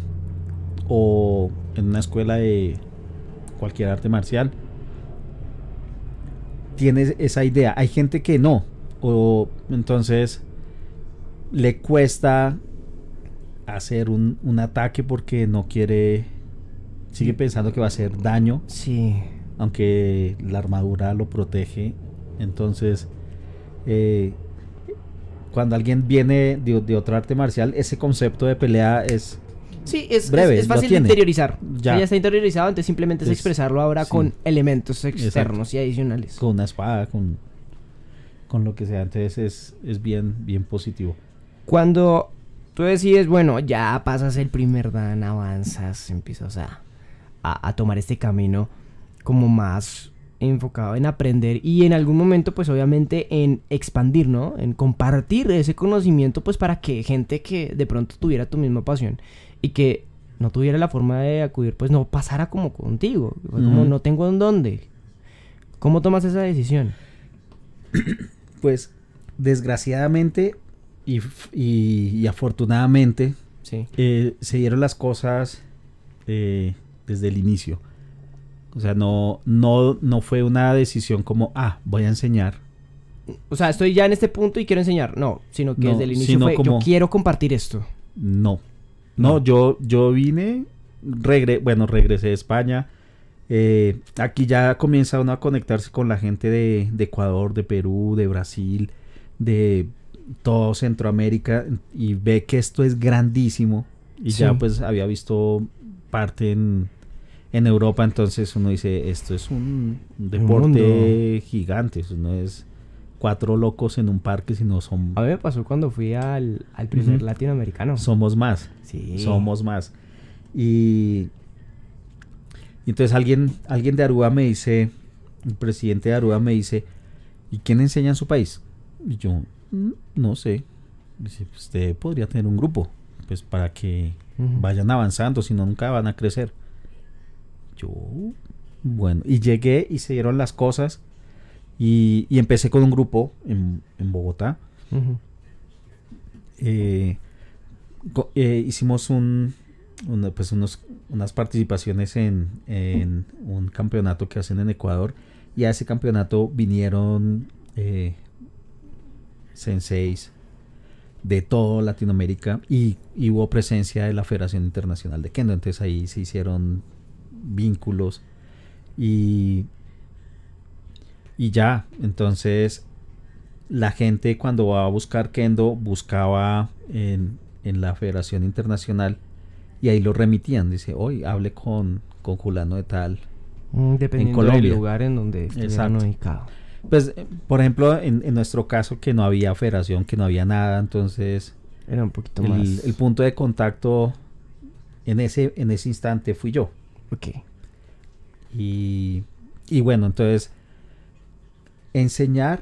o en una escuela de cualquier arte marcial, tiene esa idea. Hay gente que no. O entonces le cuesta hacer un, ataque porque no quiere. Sigue pensando que va a hacer daño. Sí. Aunque la armadura lo protege. Entonces. Eh, cuando alguien viene de, de, otra arte marcial, ese concepto de pelea es. Sí, es, breve, es, fácil de interiorizar. Ya. está interiorizado, antes simplemente es, expresarlo ahora con elementos externos y adicionales. Con una espada, con, con lo que sea. Entonces es, es bien, bien positivo. Cuando tú decides, bueno, ya pasas el primer dan, avanzas, empiezas a, a, tomar este camino como más enfocado en aprender y en algún momento pues obviamente en expandir, ¿no? En compartir ese conocimiento pues para que gente que de pronto tuviera tu misma pasión y que no tuviera la forma de acudir pues no pasara como contigo, como no tengo en dónde. ¿Cómo tomas esa decisión? Pues desgraciadamente y, afortunadamente eh, se dieron las cosas eh, desde el inicio. O sea, no, no, no fue una decisión como, ah, voy a enseñar. O sea, estoy ya en este punto y quiero enseñar. No, sino que desde el inicio fue, como, yo quiero compartir esto. No. No, yo, yo vine, bueno, regresé de España. Eh, aquí ya comienza uno a conectarse con la gente de Ecuador, de Perú, de Brasil, de todo Centroamérica y ve que esto es grandísimo y ya pues había visto parte en, en, Europa, entonces uno dice, esto es un deporte gigante, eso no es cuatro locos en un parque, sino son... A mí me pasó cuando fui al, al primer latinoamericano. Somos más. Sí. Somos más. Y, entonces alguien, alguien de Aruba me dice, el presidente de Aruba me dice, ¿y quién enseña en su país? Y yo, Mm, no sé, pues, usted podría tener un grupo, pues para que vayan avanzando, si no nunca van a crecer. Yo, bueno, y llegué y se dieron las cosas y, empecé con un grupo en, Bogotá. Eh, eh, hicimos un, pues, unos, unas participaciones en, un campeonato que hacen en Ecuador y a ese campeonato vinieron eh, senseis de todo Latinoamérica y, hubo presencia de la Federación Internacional de Kendo. Entonces ahí se hicieron vínculos y, y ya. Entonces la gente cuando va a buscar Kendo buscaba en, la Federación Internacional y ahí lo remitían. Dice, hoy hable con, con Julano de Tal. Mm, en Colombia. del lugar en donde está ubicado. Pues, eh, por ejemplo, en, nuestro caso que no había federación, que no había nada, entonces... Era un poquito más... El punto de contacto en ese, en ese instante fui yo. Ok. Y, bueno, entonces, enseñar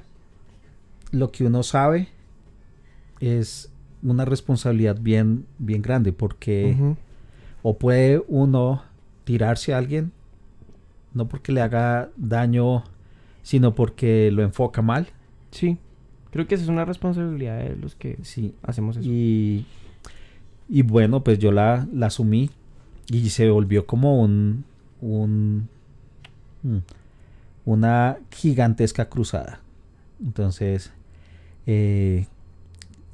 lo que uno sabe es una responsabilidad bien, bien grande porque o puede uno tirarse a alguien, no porque le haga daño sino porque lo enfoca mal. Sí, creo que esa es una responsabilidad de los que sí. hacemos eso. Y, y bueno, pues yo la, la, asumí y se volvió como un, un mm, una gigantesca cruzada. Entonces, eh,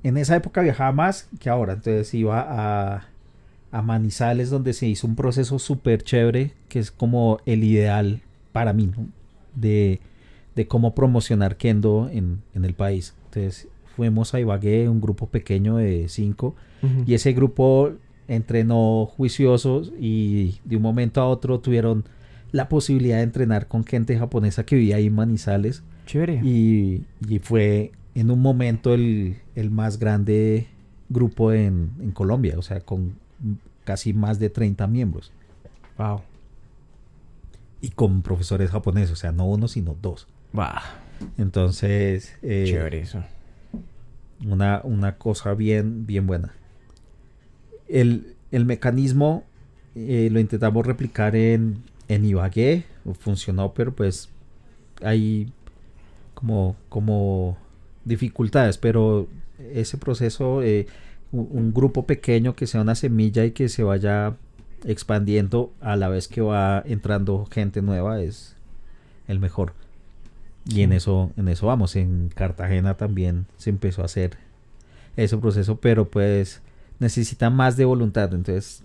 en esa época viajaba más que ahora. Entonces iba a, a Manizales donde se hizo un proceso súper chévere que es como el ideal para mí, ¿no? De de cómo promocionar Kendo en, el país. Entonces fuimos a Ibagué, un grupo pequeño de cinco, y ese grupo entrenó juiciosos y de un momento a otro tuvieron la posibilidad de entrenar con gente japonesa que vivía ahí en Manizales. Chévere. Y, fue en un momento el, más grande grupo en, en, Colombia, o sea, con casi más de 30 miembros. Wow. Y con profesores japoneses, o sea, no uno, sino dos. Entonces. Eh, eso. Una, una, cosa bien, bien buena. El, el mecanismo eh, lo intentamos replicar en, en Ibagué. Funcionó, pero pues hay como, como dificultades. Pero ese proceso, eh, un grupo pequeño que sea una semilla y que se vaya expandiendo a la vez que va entrando gente nueva es el mejor. Y en mm. eso, en eso vamos. En Cartagena también se empezó a hacer ese proceso, pero pues necesita más de voluntad. Entonces,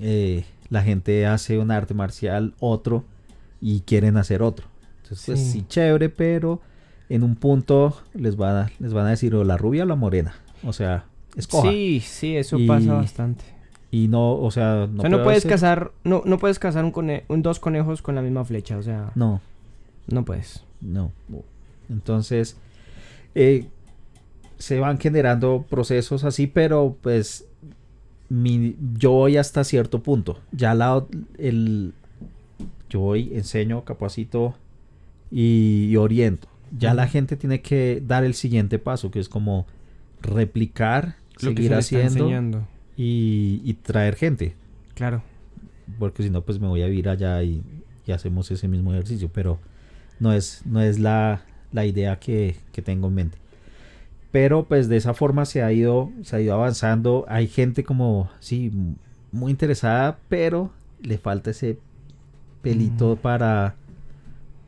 eh, la gente hace un arte marcial, otro, y quieren hacer otro. Entonces, pues, sí, chévere, pero en un punto les van a, les van a decir o la rubia o la morena. O sea, escoja. Sí, sí, eso pasa bastante. Y no, o sea, no, o no puedes casar cazar, no, no puedes cazar un, dos conejos con la misma flecha, o sea. No. No puedes. No. Entonces, eh, se van generando procesos así, pero pues mi, yo voy hasta cierto punto. Ya la, el, yo voy, enseño, capacito y, oriento. Ya la gente tiene que dar el siguiente paso, que es como replicar, seguir haciendo y, traer gente. Claro. Porque si no, pues me voy a ir allá y hacemos ese mismo ejercicio. Pero no es, no es la, idea que, tengo en mente. Pero pues de esa forma se ha ido, se ha ido avanzando. Hay gente como, sí, muy interesada, pero le falta ese pelito mm. para,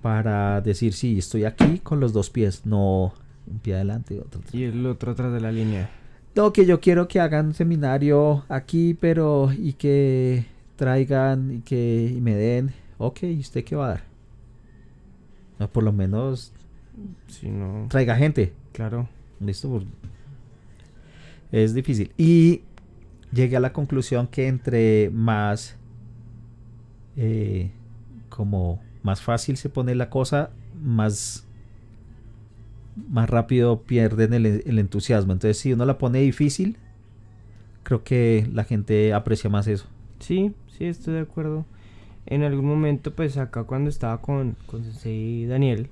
para decir, sí, estoy aquí con los dos pies, no un pie adelante y otro atrás. Y el otro atrás de la línea. Ok, que yo quiero que hagan un seminario aquí, pero y que traigan y que y me den. Ok, ¿y usted qué va a dar? por lo menos si no, traiga gente. Claro. Listo. Es difícil. Y llegué a la conclusión que entre más eh, como más fácil se pone la cosa, más más rápido pierden el, el, entusiasmo. Entonces, si uno la pone difícil, creo que la gente aprecia más eso. Sí, sí, estoy de acuerdo en algún momento, pues acá cuando estaba con, con Sensei Daniel,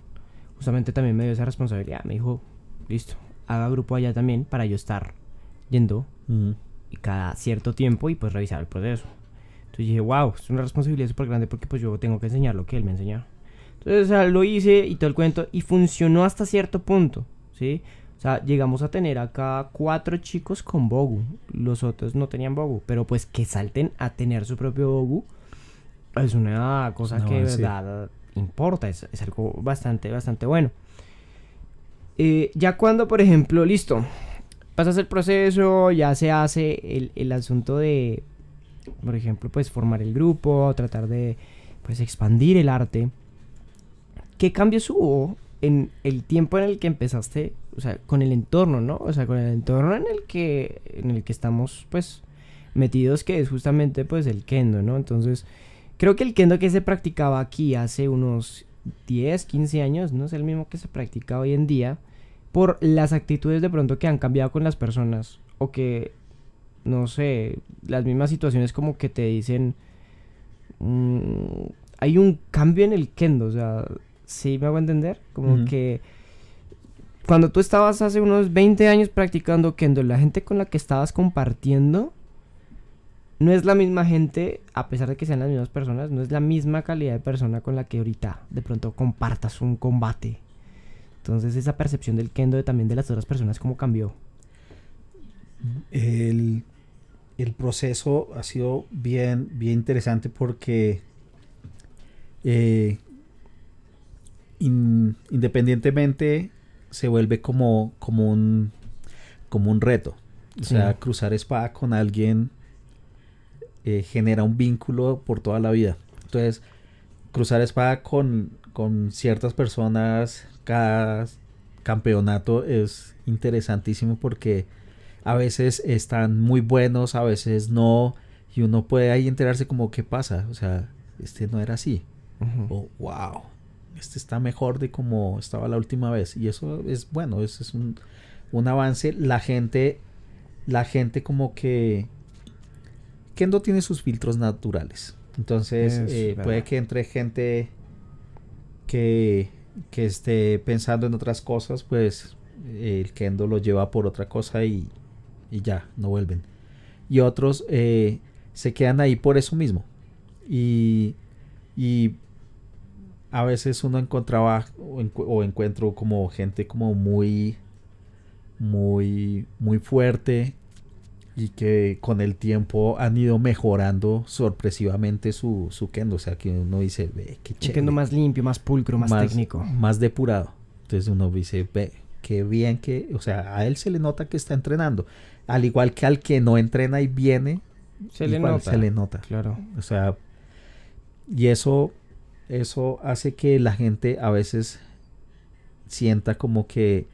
justamente también me dio esa responsabilidad. Me dijo, listo, haga grupo allá también para yo estar yendo Y cada cierto tiempo y pues revisar el proceso. Entonces dije, wow, es una responsabilidad súper grande porque pues yo tengo que enseñar lo que él me enseñó. Entonces, lo hice y todo el cuento y funcionó hasta cierto punto, ¿sí? O sea, llegamos a tener acá cuatro chicos con Bogu. Los otros no tenían Bogu, pero pues que salten a tener su propio Bogu es una cosa que de importa, es, algo bastante, bastante bueno. Eh, ya cuando, por ejemplo, listo, pasas el proceso, ya se hace el, asunto de, por ejemplo, pues formar el grupo, tratar de, pues expandir el arte. ¿Qué cambios hubo en el tiempo en el que empezaste, o sea, con el entorno, ¿no? O sea, con el entorno en el que, en el que estamos, pues, metidos, que es justamente, pues, el kendo, ¿no? Entonces, Creo que el kendo que se practicaba aquí hace unos 10, 15 años no es el mismo que se practica hoy en día por las actitudes de pronto que han cambiado con las personas o que, no sé, las mismas situaciones como que te dicen, mm, hay un cambio en el kendo, o sea, ¿sí me hago entender? Como que cuando tú estabas hace unos 20 años practicando kendo, la gente con la que estabas compartiendo no es la misma gente, a pesar de que sean las mismas personas, no es la misma calidad de persona con la que ahorita de pronto compartas un combate. Entonces esa percepción del kendo también de las otras personas, ¿cómo cambió? El, proceso ha sido bien, bien interesante porque eh, independientemente se vuelve como, como, un, como un reto. O sea, cruzar espada con alguien eh, genera un vínculo por toda la vida. Entonces, cruzar espada con, ciertas personas cada campeonato es interesantísimo porque a veces están muy buenos, a veces no, y uno puede ahí enterarse como qué pasa, o sea, este no era así, o wow, este está mejor de como estaba la última vez, y eso es bueno, eso es un avance, la gente, la gente como que Kendo tiene sus filtros naturales. Entonces, eh, puede que entre gente que, que, esté pensando en otras cosas, pues eh, el Kendo lo lleva por otra cosa y, y ya, no vuelven. Y otros eh, se quedan ahí por eso mismo. Y, y a veces uno encontraba o, o, encuentro como gente como muy, muy, muy fuerte y que con el tiempo han ido mejorando sorpresivamente su, su kendo. O sea, que uno dice, ve, qué chévere. Un kendo más limpio, más pulcro, más, técnico. Más depurado. Entonces uno dice, ve, qué bien que, o sea, a él se le nota que está entrenando. Al igual que al que no entrena y viene, se le nota. Se le nota. Claro. O sea, y eso, eso hace que la gente a veces sienta como que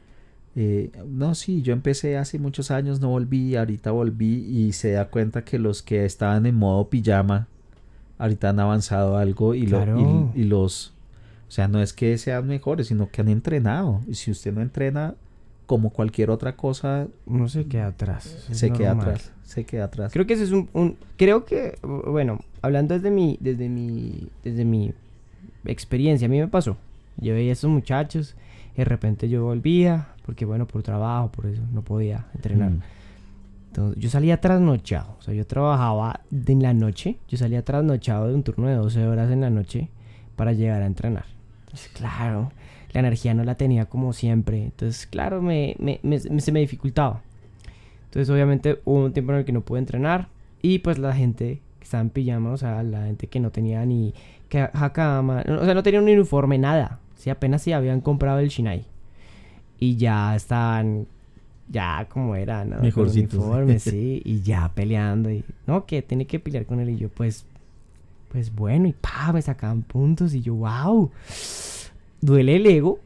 eh, no, sí, yo empecé hace muchos años, no volví, ahorita volví y se da cuenta que los que estaban en modo pijama, ahorita han avanzado algo y, y, los... O sea, no es que sean mejores, sino que han entrenado. Y si usted no entrena, como cualquier otra cosa... No se queda atrás. Se queda atrás, se queda atrás. Creo que ese es un, creo que, bueno, hablando desde mi, desde mi, desde mi experiencia, a mí me pasó. Yo veía a esos muchachos, Y de repente yo volvía, porque bueno, por trabajo, por eso no podía entrenar. Mm. Entonces, yo salía trasnochado, o sea, yo trabajaba en la noche, yo salía trasnochado de un turno de 12 horas en la noche para llegar a entrenar. Entonces, claro, la energía no la tenía como siempre, entonces, claro, me, se me dificultaba. Entonces, obviamente, hubo un tiempo en el que no pude entrenar y pues la gente que estaba en pijama, o sea, la gente que no tenía ni jacama, o sea, no tenía un uniforme, nada. sí, apenas si sí habían comprado el Shinai y ya estaban ya como eran, ¿no? sí, y ya peleando y no, que tiene que pelear con él y yo pues pues bueno y pa, me sacaban puntos y yo wow. Duele el ego,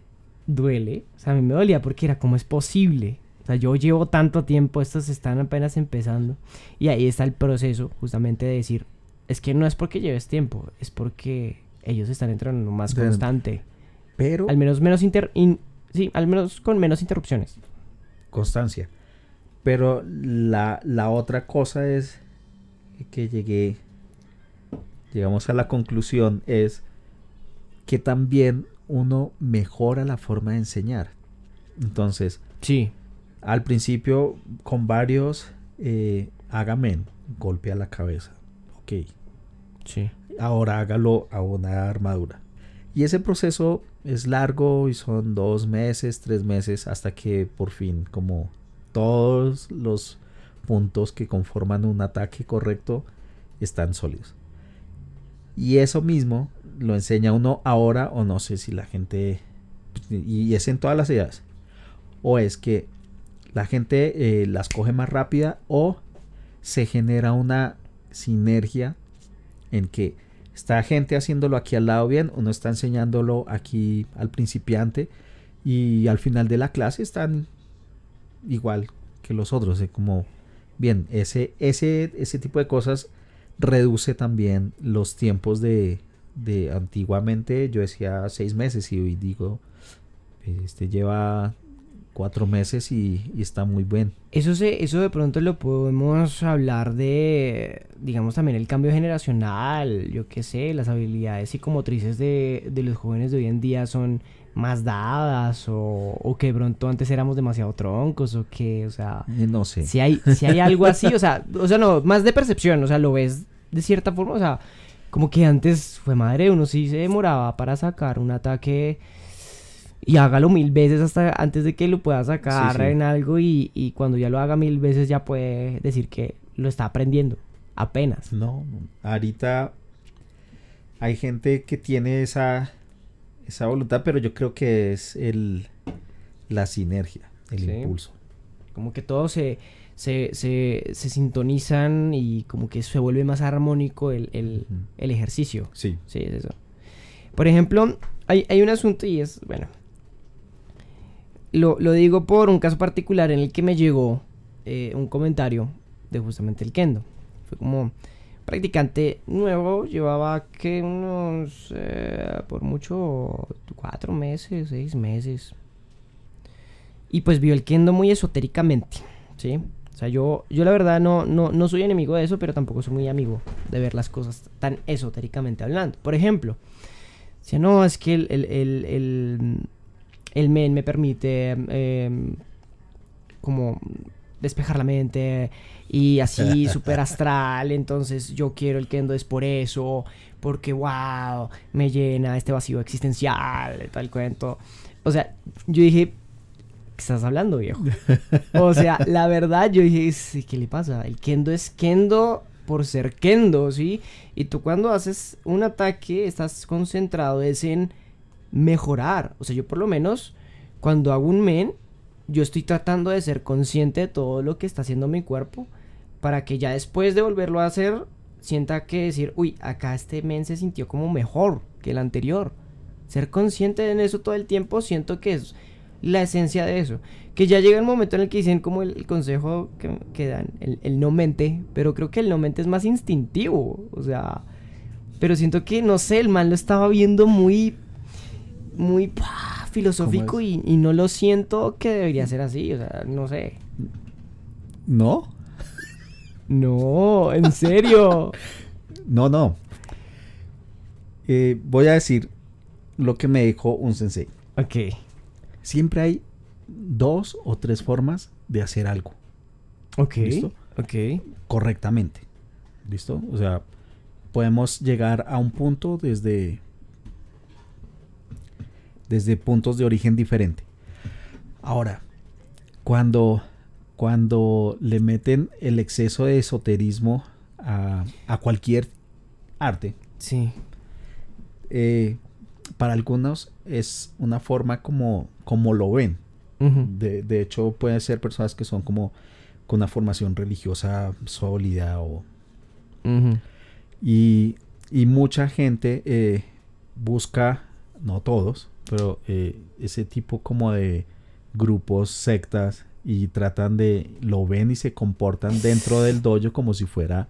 duele, o sea, a mí me dolía porque era como es posible. O sea, yo llevo tanto tiempo, estos están apenas empezando y ahí está el proceso justamente de decir, es que no es porque lleves tiempo, es porque ellos están entrando más constante. Pero al menos menos inter Sí, al menos con menos interrupciones. Constancia. Pero la, otra cosa es que llegué, llegamos a la conclusión, es que también uno mejora la forma de enseñar. Entonces, sí. Al principio, con varios, eh, hágame, golpea la cabeza. Ok. Sí. Ahora hágalo a una armadura. Y ese proceso es largo y son dos meses, tres meses, hasta que por fin, como todos los puntos que conforman un ataque correcto, están sólidos. Y eso mismo lo enseña uno ahora o no sé si la gente... Y es en todas las ideas O es que la gente eh, las coge más rápida o se genera una sinergia en que Está gente haciéndolo aquí al lado bien, uno está enseñándolo aquí al principiante y al final de la clase están igual que los otros, eh, como bien, ese, ese, ese tipo de cosas reduce también los tiempos de, de antiguamente yo decía seis meses y hoy digo, este lleva cuatro meses y, está muy bien. Eso, se, eso de pronto lo podemos hablar de, digamos, también el cambio generacional, yo qué sé, las habilidades psicomotrices de, de los jóvenes de hoy en día son más dadas o, o que de pronto antes éramos demasiado troncos o que, o sea... Eh, no sé. Si hay, si hay algo así, o sea, o sea, no, más de percepción, o sea, lo ves de cierta forma, o sea, como que antes fue madre, uno sí se demoraba para sacar un ataque y hágalo mil veces hasta antes de que lo pueda sacar en algo y, cuando ya lo haga mil veces ya puede decir que lo está aprendiendo apenas. No, ahorita hay gente que tiene esa, esa voluntad, pero yo creo que es el, la sinergia, el impulso. Como que todo se, se, se, se, sintonizan y como que se vuelve más armónico el, el ejercicio. Sí. Sí, es eso. Por ejemplo, hay, hay un asunto y es, bueno, lo, digo por un caso particular en el que me llegó eh, un comentario de justamente el Kendo. Fue como practicante nuevo, llevaba que unos, eh, por mucho, cuatro meses, seis meses. Y pues vio el Kendo muy esotéricamente, ¿sí? O sea, yo, yo la verdad no, no, soy enemigo de eso, pero tampoco soy muy amigo de ver las cosas tan esotéricamente hablando. Por ejemplo, si no, es que el el men me permite em, como despejar la mente y así súper astral. Entonces yo quiero el kendo es por eso, porque wow, me llena este vacío existencial, tal cuento. O sea, yo dije, ¿qué estás hablando, viejo? o sea, la verdad yo dije, ¿qué le pasa? El kendo es kendo por ser kendo, ¿sí? Y tú cuando haces un ataque estás concentrado es en mejorar. O sea, yo por lo menos cuando hago un men, yo estoy tratando de ser consciente de todo lo que está haciendo mi cuerpo para que ya después de volverlo a hacer sienta que decir, uy, acá este men se sintió como mejor que el anterior. Ser consciente de eso todo el tiempo siento que es la esencia de eso. Que ya llega el momento en el que dicen como el, consejo que, dan, el, el, no mente, pero creo que el no mente es más instintivo, o sea, pero siento que, no sé, el man lo estaba viendo muy muy filosófico y, no lo siento que debería ser así, o sea, no sé. ¿No? No, en serio. no, no. Eh, voy a decir lo que me dijo un sensei. Ok. Siempre hay dos o tres formas de hacer algo. Ok. ¿Listo? Ok. Correctamente. ¿Listo? O sea, podemos llegar a un punto desde desde puntos de origen diferente. Ahora, cuando, cuando le meten el exceso de esoterismo a, cualquier arte, sí. Eh, para algunos es una forma como, como lo ven. de, hecho, pueden ser personas que son como con una formación religiosa sólida o... y, y, mucha gente eh, busca, no todos, pero eh, ese tipo como de grupos, sectas, y tratan de, lo ven y se comportan dentro del dojo como si fuera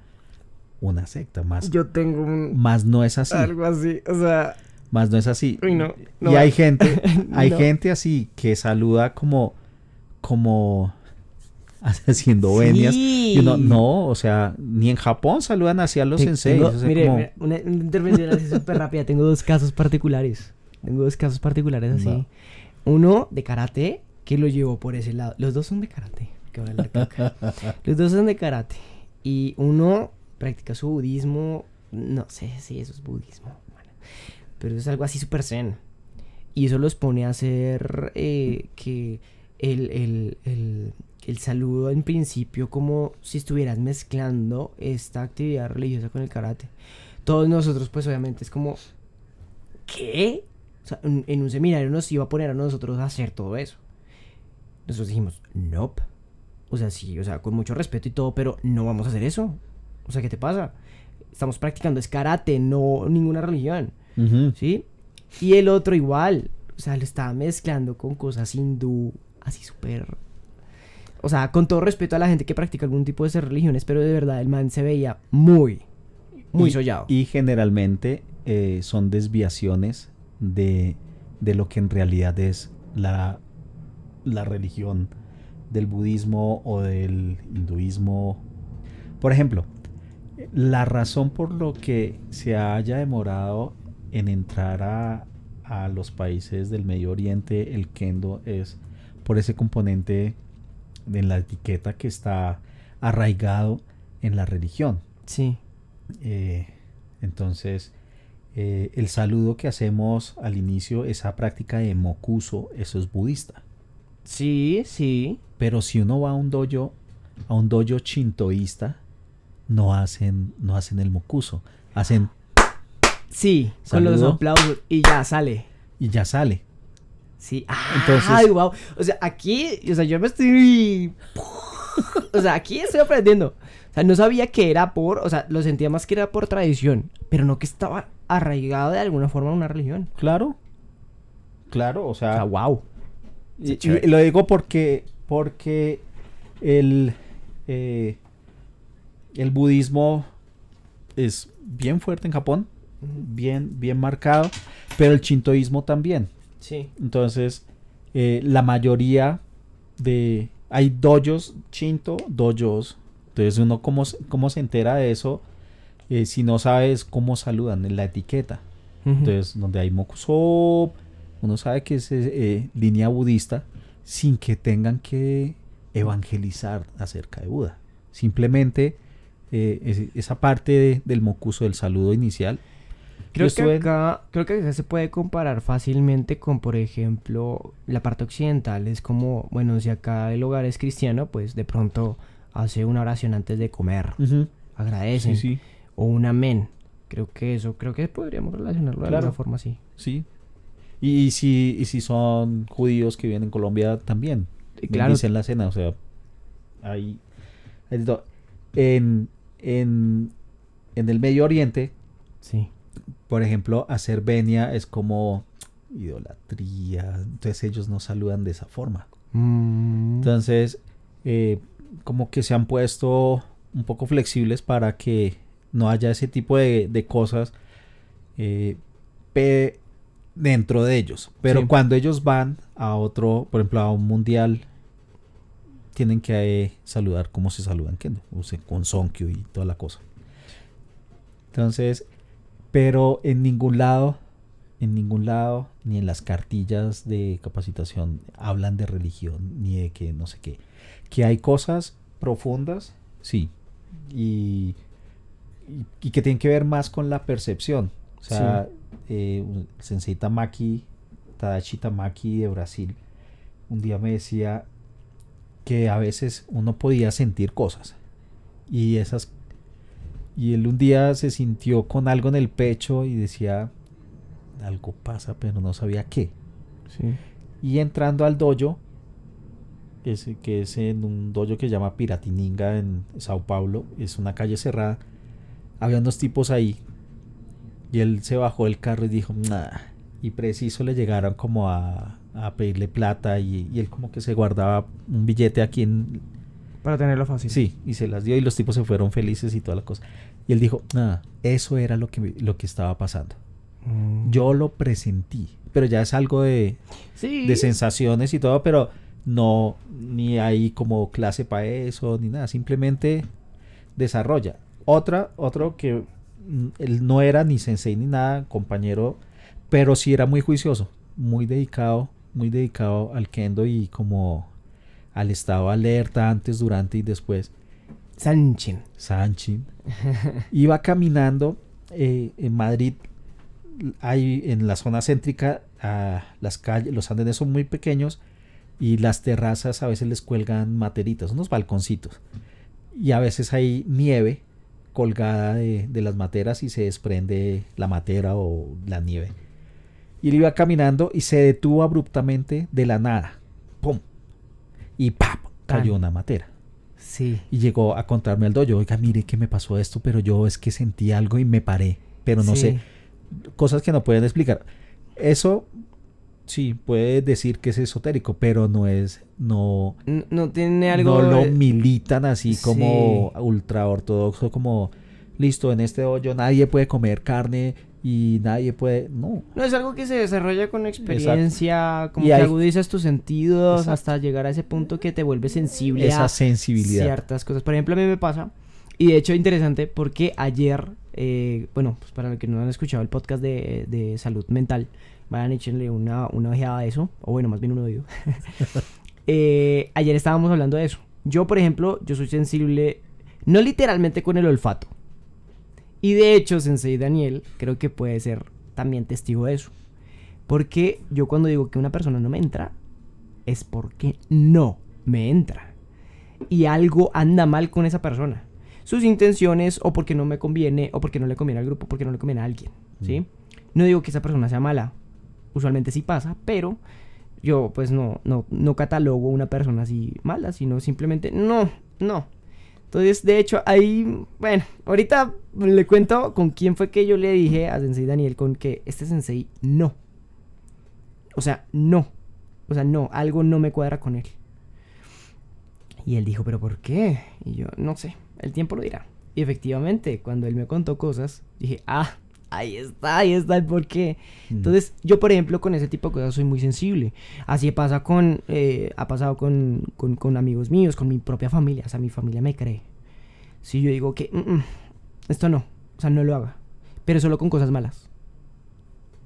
una secta. Más, Yo tengo un... Más no es así. Algo así, o sea... Más no es así. y hay gente, hay gente así que saluda como, como haciendo venias. no, o sea, ni en Japón saludan así a los Te, senseis. mire, una intervención así súper rápida. Tengo dos casos particulares. Tengo dos casos particulares así. Uno de karate que lo llevó por ese lado. Los dos son de karate. Que Los dos son de karate. Y uno practica su budismo. No sé si eso es budismo. Pero es algo así súper zen. Y eso los pone a hacer eh, que el, el, saludo en principio como si estuvieras mezclando esta actividad religiosa con el karate. Todos nosotros pues obviamente es como... ¿Qué? en, un seminario nos iba a poner a nosotros a hacer todo eso. Nosotros dijimos, nope. O sea, sí, o sea, con mucho respeto y todo, pero no vamos a hacer eso. O sea, ¿qué te pasa? Estamos practicando es karate, no ninguna religión. ¿Sí? Y el otro igual. O sea, lo estaba mezclando con cosas hindú, así súper. O sea, con todo respeto a la gente que practica algún tipo de esas religiones, pero de verdad el man se veía muy, muy y, sollado. Y generalmente eh, son desviaciones de, lo que en realidad es la, religión del budismo o del hinduismo. Por ejemplo, la razón por lo que se haya demorado en entrar a, los países del Medio Oriente el kendo es por ese componente de la etiqueta que está arraigado en la religión. Sí. Eh, entonces, eh, el saludo que hacemos al inicio, esa práctica de mokuso, eso es budista. Sí, sí. Pero si uno va a un dojo, a un dojo chintoísta, no hacen, no hacen el mokuso, hacen sí, con los aplausos y ya sale. Y ya sale. Sí, Entonces, ay, wow. O sea, aquí, o sea, yo me estoy o sea, aquí estoy aprendiendo. O sea, no sabía que era por, o sea, lo sentía más que era por tradición, pero no que estaba arraigado de alguna forma a una religión. Claro. Claro, o sea. wow. lo digo porque, porque el, eh, el budismo es bien fuerte en Japón, bien, bien marcado, pero el chintoísmo también. Sí. Entonces, eh, la mayoría de... Hay dojos chinto, dojos entonces uno cómo, cómo se entera de eso eh, si no sabes cómo saludan en la etiqueta. Entonces donde hay Mokuso, uno sabe que es eh, eh, línea budista sin que tengan que evangelizar acerca de Buda. Simplemente esa parte del mocuso, del saludo inicial. Creo que, creo que acá se puede comparar fácilmente con, por ejemplo, la parte occidental. Es como, bueno, si acá el hogar es cristiano, pues de pronto hace una oración antes de comer, agradece o un amén. Creo que eso, creo que podríamos relacionarlo de alguna forma así. Sí. Y, si, y si son judíos que vienen en Colombia también, eh, claro. dicen la cena, o sea, ahí. En, en, en el Medio Oriente, sí. por ejemplo, hacer venia es como idolatría. Entonces ellos no saludan de esa forma. Mm. Entonces, eh, como que se han puesto un poco flexibles para que no haya ese tipo de, cosas eh, dentro de ellos. Pero cuando ellos van a otro, por ejemplo, a un mundial, tienen que eh, saludar como se saludan que no con Sonkyo y toda la cosa. Entonces, pero en ningún lado, en ningún lado, ni en las cartillas de capacitación hablan de religión, ni de que no sé qué que hay cosas profundas, sí, y, y, que tienen que ver más con la percepción. O sea, eh, Sensei Tamaki, Tadashi Tamaki de Brasil, un día me decía que a veces uno podía sentir cosas y esas y él un día se sintió con algo en el pecho y decía algo pasa pero no sabía qué sí. y entrando al dojo que es, en un dojo que se llama Piratininga en Sao Paulo. Es una calle cerrada. Había unos tipos ahí. Y él se bajó del carro y dijo, nada. Y preciso le llegaron como a, a pedirle plata y, él como que se guardaba un billete aquí para tenerlo fácil. Sí, y se las dio y los tipos se fueron felices y toda la cosa. Y él dijo, nada, eso era lo que, lo que estaba pasando. Mm. Yo lo presentí, pero ya es algo de, de sensaciones y todo, pero no, ni hay como clase para eso, ni nada, simplemente desarrolla. Otra, otro que mm, él no era ni sensei ni nada, compañero, pero sí era muy juicioso, muy dedicado, muy dedicado al kendo y como al estado alerta antes, durante y después. Sanchin. Sanchin. Iba caminando eh, en Madrid, hay en la zona céntrica, las calles, los andenes son muy pequeños y las terrazas a veces les cuelgan materitas, unos balconcitos. Y a veces hay nieve colgada de, las materas y se desprende la matera o la nieve. Y él iba caminando y se detuvo abruptamente de la nada. ¡Pum! Y ¡pap! Cayó una matera. Sí. Y llegó a contarme al dojo, oiga, mire qué me pasó esto, pero yo es que sentí algo y me paré, pero no sé. Cosas que no pueden explicar. Eso sí, puedes decir que es esotérico, pero no es, no... No, tiene algo... No lo militan así como ultra ortodoxo, como, listo, en este hoyo nadie puede comer carne y nadie puede... No. No, es algo que se desarrolla con experiencia, como que agudizas tus sentidos hasta llegar a ese punto que te vuelve sensible Esa a sensibilidad. ciertas cosas. Por ejemplo, a mí me pasa... Y de hecho, interesante porque ayer, eh, bueno, pues para los que no han escuchado el podcast de, de salud mental, Vayan, una, una ojeada a eso. O bueno, más bien un oído. Eh, ayer estábamos hablando de eso. Yo, por ejemplo, yo soy sensible, no literalmente con el olfato. Y de hecho, Sensei Daniel creo que puede ser también testigo de eso. Porque yo cuando digo que una persona no me entra, es porque no me entra. Y algo anda mal con esa persona. Sus intenciones o porque no me conviene o porque no le conviene al grupo, porque no le conviene a alguien, ¿sí? Mm. No digo que esa persona sea mala, usualmente sí pasa, pero yo pues no, no, no catalogo a una persona así mala, sino simplemente no, no. Entonces, de hecho, ahí, bueno, ahorita le cuento con quién fue que yo le dije a Sensei Daniel con que este Sensei no. O sea, no. O sea, no, algo no me cuadra con él. Y él dijo, pero ¿por qué? Y yo, no sé, el tiempo lo dirá. Y efectivamente, cuando él me contó cosas, dije, ah, Ahí está, ahí está el porqué. Entonces, yo, por ejemplo, con ese tipo de cosas soy muy sensible. Así pasa con, eh, ha pasado con, con, amigos míos, con mi propia familia. O sea, mi familia me cree. Si yo digo que mm, mm, esto no, o sea, no lo haga. Pero solo con cosas malas.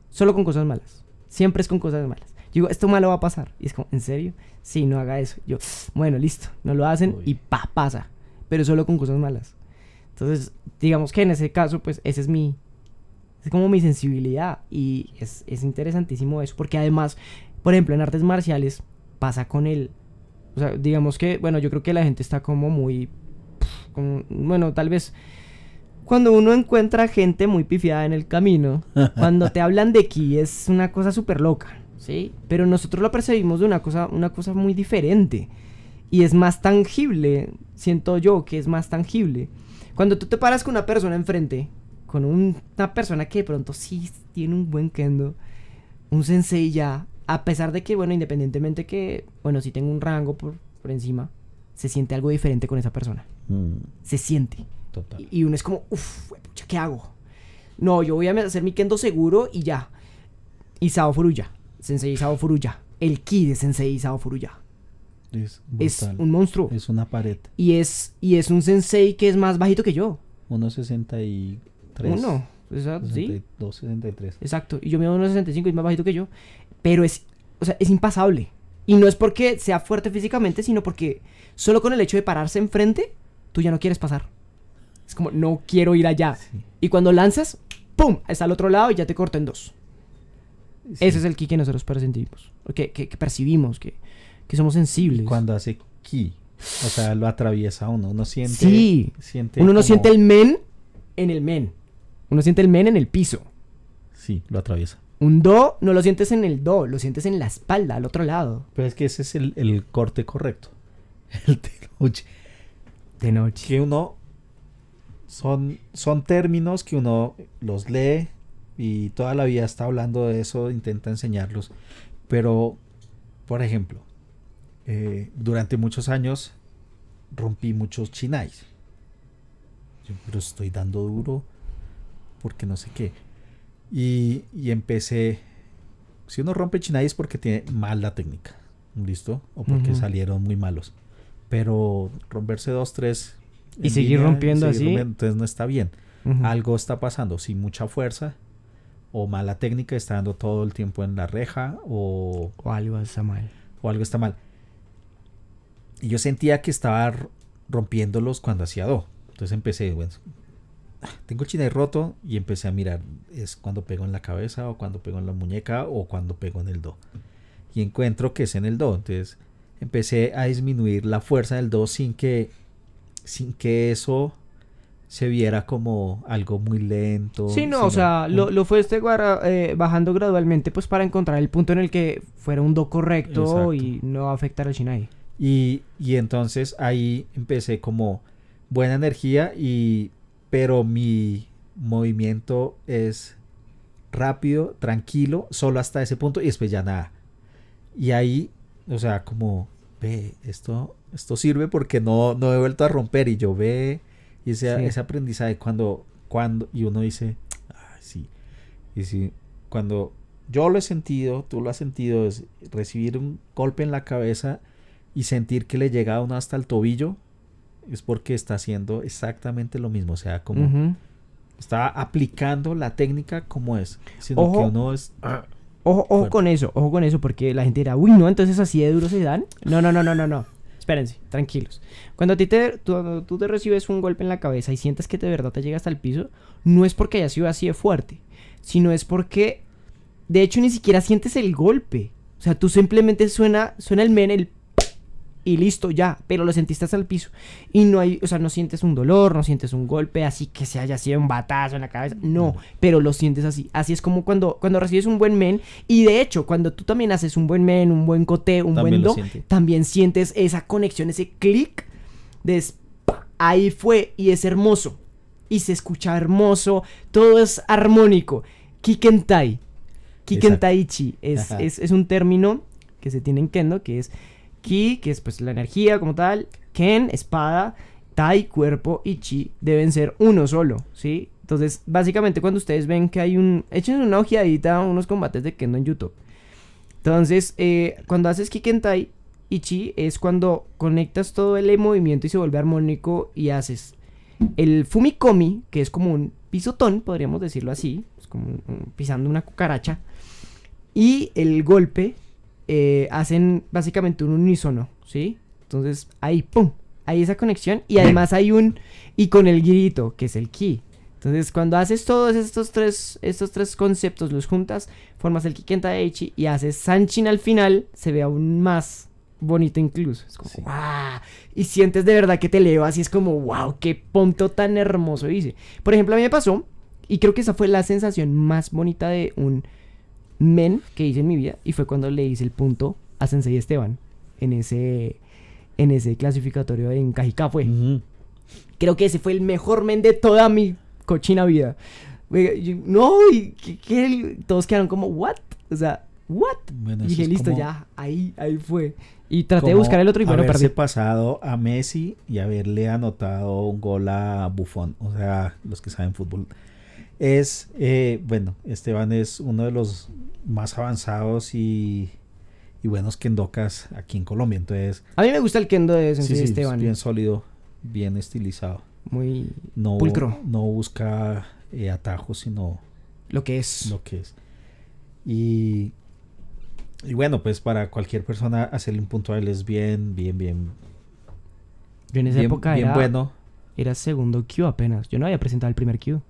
Solo con cosas malas. Siempre es con cosas malas. digo, esto malo va a pasar. Y es como, ¿en serio? Sí, no haga eso. Yo, bueno, listo, no lo hacen y pa, pasa. Pero solo con cosas malas. Entonces, digamos que en ese caso, pues ese es mi, es como mi sensibilidad y es, interesantísimo eso, porque además, por ejemplo, en artes marciales pasa con él O sea, digamos que, bueno, yo creo que la gente está como muy... bueno, tal vez cuando uno encuentra gente muy pifiada en el camino, cuando te hablan de ki es una cosa súper loca, ¿sí? Pero nosotros lo percibimos de una cosa, una cosa muy diferente. Y es más tangible, siento yo que es más tangible. Cuando tú te paras con una persona enfrente con una persona que de pronto sí tiene un buen kendo, un sensei ya, a pesar de que, bueno, independientemente que, bueno, sí tengo un rango por, encima, se siente algo diferente con esa persona. Mm. Se siente. Total. Y, uno es como, uff, ¿qué hago? No, yo voy a hacer mi kendo seguro y ya. Isao Furuya, sensei Isao Furuya, el ki de sensei Isao Furuya. Es, un monstruo. Es una pared. Y es, y es un sensei que es más bajito que yo. y no Uno. Exacto, 62, Exacto. Y yo mido 1,65 y es más bajito que yo. Pero es, o sea, es impasable. Y no es porque sea fuerte físicamente, sino porque solo con el hecho de pararse enfrente, tú ya no quieres pasar. Es como, no quiero ir allá. Y cuando lanzas, ¡pum! Está al otro lado y ya te corta en dos. Ese es el ki que nosotros percibimos, que, percibimos, que, somos sensibles. Cuando hace ki, o sea, lo atraviesa uno, uno siente... siente uno no siente el men en el men. Uno siente el men en el piso. Sí, lo atraviesa. Un do no lo sientes en el do, lo sientes en la espalda, al otro lado. Pero es que ese es el, el corte correcto. El de noche. De noche. Que uno. Son, son términos que uno los lee y toda la vida está hablando de eso, intenta enseñarlos. Pero, por ejemplo, eh, durante muchos años rompí muchos chinais. Yo, pero estoy dando duro porque no sé qué. Y, y empecé. Si uno rompe chináis es porque tiene mala técnica. ¿Listo? O porque salieron muy malos. Pero romperse dos, tres. Y seguir rompiendo así. entonces no está bien. Algo está pasando. Sin mucha fuerza o mala técnica, está dando todo el tiempo en la reja o. O algo está mal. O algo está mal. Y yo sentía que estaba rompiéndolos cuando hacía dos... Entonces empecé, tengo el chinay roto y empecé a mirar, es cuando pego en la cabeza o cuando pego en la muñeca o cuando pego en el do. Y encuentro que es en el do, entonces empecé a disminuir la fuerza del do sin que, sin que eso se viera como algo muy lento. Sí, no, o sea, lo, fue fuiste eh, bajando gradualmente pues para encontrar el punto en el que fuera un do correcto y no afectar el chinay. Y, y entonces ahí empecé como buena energía y pero mi movimiento es rápido, tranquilo, solo hasta ese punto y después ya nada. Y ahí, o sea, como, ve, esto, esto sirve porque no, no he vuelto a romper y yo ve, y ese, ese aprendizaje cuando, cuando, y uno dice, ah, sí, y si cuando yo lo he sentido, tú lo has sentido, es recibir un golpe en la cabeza y sentir que le llega a uno hasta el tobillo, es porque está haciendo exactamente lo mismo, o sea, como está aplicando la técnica como es, sino ojo, que uno es... Ah, ojo, con eso, ojo con eso, porque la gente dirá, uy, no, entonces así de duro se dan. No, no, no, no, no, no. Espérense, tranquilos. Cuando a ti te, tú, te recibes un golpe en la cabeza y sientes que de verdad te llega hasta el piso, no es porque haya sido así de fuerte, sino es porque, de hecho, ni siquiera sientes el golpe. O sea, tú simplemente suena, suena el men, el y listo, ya, pero lo sentiste hasta el piso. Y no hay, o sea, no sientes un dolor, no sientes un golpe, así que se haya sido un batazo en la cabeza, no, pero lo sientes así. Así es como cuando, cuando recibes un buen men, y de hecho, cuando tú también haces un buen men, un buen cote, un buen do, también sientes esa conexión, ese clic de ahí fue y es hermoso. Y se escucha hermoso, todo es armónico. Kikentai. Kikentaichi es, es un término que se tiene en Kendo, que es Ki, que es pues la energía como tal, Ken, espada, Tai, cuerpo y Chi deben ser uno solo, ¿sí? Entonces, básicamente cuando ustedes ven que hay un... Echen una ojeadita a unos combates de Kendo en YouTube. Entonces, eh, cuando haces Kikentai y Chi es cuando conectas todo el movimiento y se vuelve armónico y haces el Fumikomi, que es como un pisotón, podríamos decirlo así, es como pisando una cucaracha, y el golpe eh, hacen básicamente un unísono, ¿sí? Entonces ahí, ¡pum! Hay esa conexión y además hay un... y con el grito, que es el ki. Entonces cuando haces todos estos tres, estos tres conceptos, los juntas, formas el kentaichi y haces Sanchin al final, se ve aún más bonito incluso. Es como, ¡Wow! Y sientes de verdad que te leo así es como, wow, qué punto tan hermoso dice, Por ejemplo, a mí me pasó, y creo que esa fue la sensación más bonita de un men que hice en mi vida y fue cuando le hice el punto a Sensei Esteban en ese, en ese clasificatorio en Cajicá fue. Creo que ese fue el mejor men de toda mi cochina vida. no, y todos quedaron como, ¿what? O sea, ¿what? y dije, listo, ya, ahí, ahí fue. Y traté de buscar el otro y bueno, haberse pasado a Messi y haberle anotado un gol a Buffon. O sea, los que saben fútbol es, eh, bueno, Esteban es uno de los más avanzados y, y buenos kendokas aquí en Colombia. Entonces, a mí me gusta el kendo de Esteban. Es bien sólido, bien estilizado. Muy no, pulcro. No busca eh, atajos, sino lo que es. Lo que es. Y, y bueno, pues para cualquier persona hacerle un puntual es bien, bien, bien. Yo en esa época bueno. era segundo Q apenas. Yo no había presentado el primer Q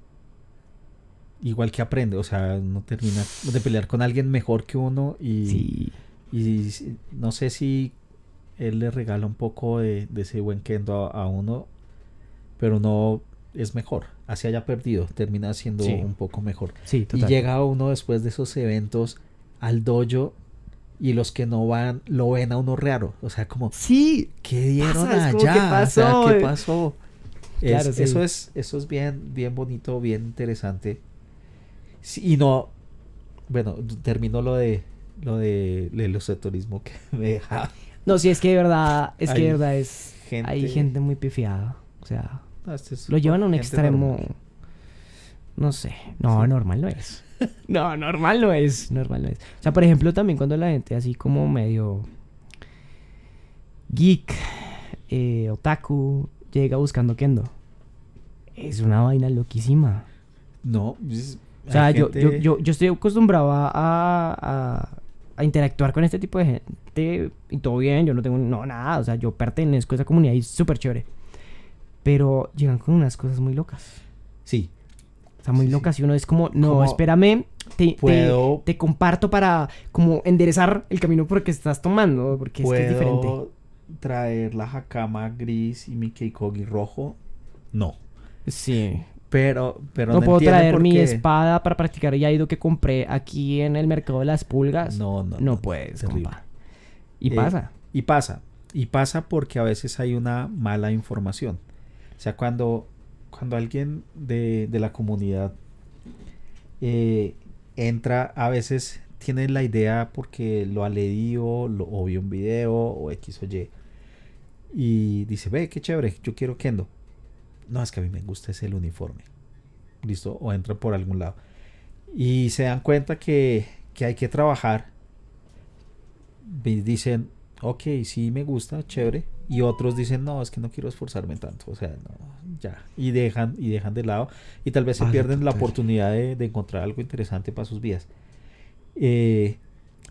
igual que aprende, o sea, no termina de pelear con alguien mejor que uno y, no sé si él le regala un poco de, ese buen kendo a, uno, pero no es mejor, así haya perdido, termina siendo un poco mejor. Y llega uno después de esos eventos al dojo y los que no van lo ven a uno raro, o sea, como sí, ¿qué dieron allá? ¿Qué pasó? ¿qué pasó? Claro, Eso es eso es bien bien bonito, bien interesante y no, bueno, terminó lo de lo de, de esoterismo que me deja. No, sí, es que de verdad, es que de verdad es. Gente... Hay gente muy pifiada. O sea, este lo llevan a un extremo. No sé. No, normal no es. no, normal no es. Normal no es. O sea, por ejemplo, también cuando la gente así como medio geek, eh, otaku, llega buscando kendo. Es una vaina loquísima. No, pues, o sea, yo, yo, yo, estoy acostumbrado a, a, interactuar con este tipo de gente y todo bien, yo no tengo no, nada, o sea, yo pertenezco a esa comunidad y es súper chévere. Pero llegan con unas cosas muy locas. Sí. O sea, muy locas y uno es como, no, espérame, te, te, comparto para como enderezar el camino porque estás tomando, porque es, que es diferente. traer la jacama gris y mi keikogi rojo? No. Sí. Pero, no, puedo traer mi espada para practicar ido que compré aquí en el mercado de las pulgas. No, no. No, Y eh, pasa. Y pasa. Y pasa porque a veces hay una mala información. O sea, cuando, cuando alguien de, la comunidad eh, entra, a veces tiene la idea porque lo ha leído, o vio un video, o X o Y. Y dice, ve, qué chévere, yo quiero Kendo no, es que a mí me gusta ese el uniforme. Listo, o entra por algún lado. Y se dan cuenta que, hay que trabajar. dicen, ok, sí me gusta, chévere. Y otros dicen, no, es que no quiero esforzarme tanto. O sea, no, ya. Y dejan, y dejan de lado. Y tal vez se ah, pierden la oportunidad de, encontrar algo interesante para sus vidas. Eh,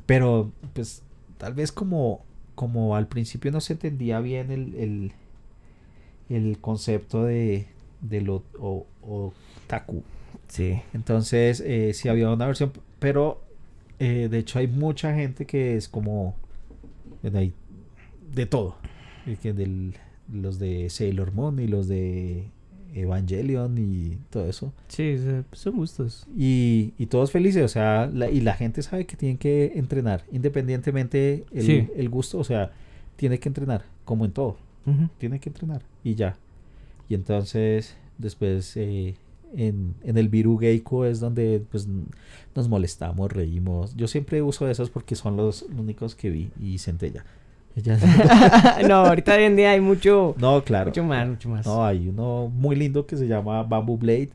pero, pues, tal vez como, como al principio no se entendía bien el el concepto de, de lo o, otaku. Sí. Entonces, eh, sí había una versión, pero eh, de hecho hay mucha gente que es como de, de todo. Que del, los de Sailor Moon y los de Evangelion y todo eso. Sí, pues son gustos. Y, y todos felices, o sea, y la gente sabe que tienen que entrenar, independientemente el, el gusto, o sea, tiene que entrenar, como en todo tiene que entrenar y ya. Y entonces después eh, en, en, el geiko es donde pues, nos molestamos, reímos. Yo siempre uso esos porque son los únicos que vi y ya no, ahorita hoy en día hay mucho. No, claro. Mucho más, mucho más. No, hay uno muy lindo que se llama Bamboo Blade.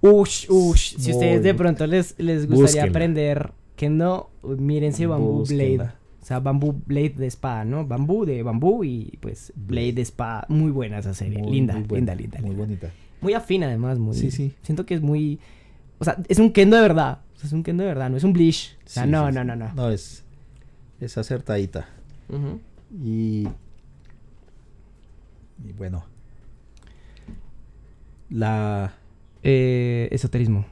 Ush, ush. Si ustedes de pronto les, les gustaría aprender que no, mírense Bamboo Blade. O sea, bambú Blade de espada, ¿no? Bambú de bambú y pues Blade de espada. Muy buena esa serie. linda, linda, linda, Muy bonita. Muy afina además, muy. Sí, sí. Siento que es muy. O sea, es un kendo de verdad. es un kendo de verdad, no es un bleach. O sea, no, no, no, no. No, es. Es acertadita. Ajá. Y. Y bueno. La. Eh, esoterismo.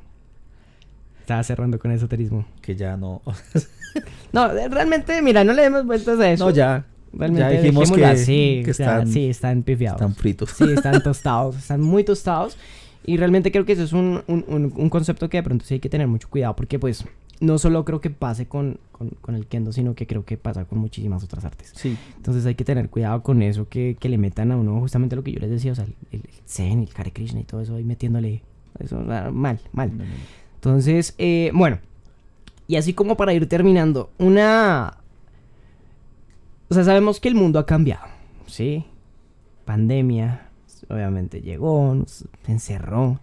Estaba cerrando con esoterismo. Que ya no. no, realmente, mira, no le demos vueltas a eso. No, ya. ya dijimos que, que están, sí, están pifiados. Están fritos. Sí, están tostados, están muy tostados. Y realmente creo que eso es un, un, concepto que de pronto sí hay que tener mucho cuidado porque pues no solo creo que pase con, el kendo, sino que creo que pasa con muchísimas otras artes. Sí. Entonces hay que tener cuidado con eso, que, que le metan a uno justamente lo que yo les decía, o sea, el, Zen, el Hare Krishna y todo eso ahí metiéndole eso mal, mal. Entonces, eh, bueno, y así como para ir terminando, una... O sea, sabemos que el mundo ha cambiado, ¿sí? Pandemia, obviamente llegó, Se encerró.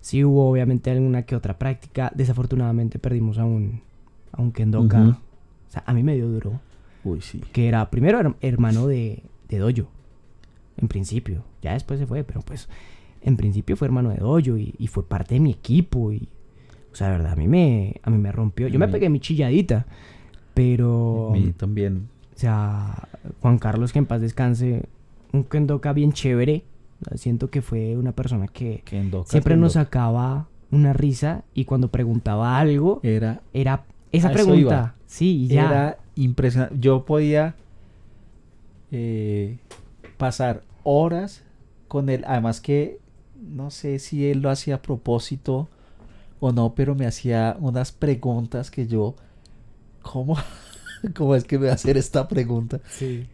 Sí hubo obviamente alguna que otra práctica. Desafortunadamente perdimos a un, a un Kendoka. O sea, a mí me dio duro. Uy, sí. Que era primero hermano de, de Dojo. En principio. Ya después se fue, pero pues en principio fue hermano de Dojo y, y fue parte de mi equipo. Y o sea, la verdad, a mí me, a mí me rompió. Yo me pegué mi chilladita, pero... A mí también. O sea, Juan Carlos, que en paz descanse, un Kendoka bien chévere. Siento que fue una persona que siempre nos sacaba una risa y cuando preguntaba algo, era, era esa pregunta. Sí, ya. Era impresionante. Yo podía eh, pasar horas con él. Además que no sé si él lo hacía a propósito o no, pero me hacía unas preguntas que yo, ¿cómo? ¿Cómo es que me a hacer esta pregunta?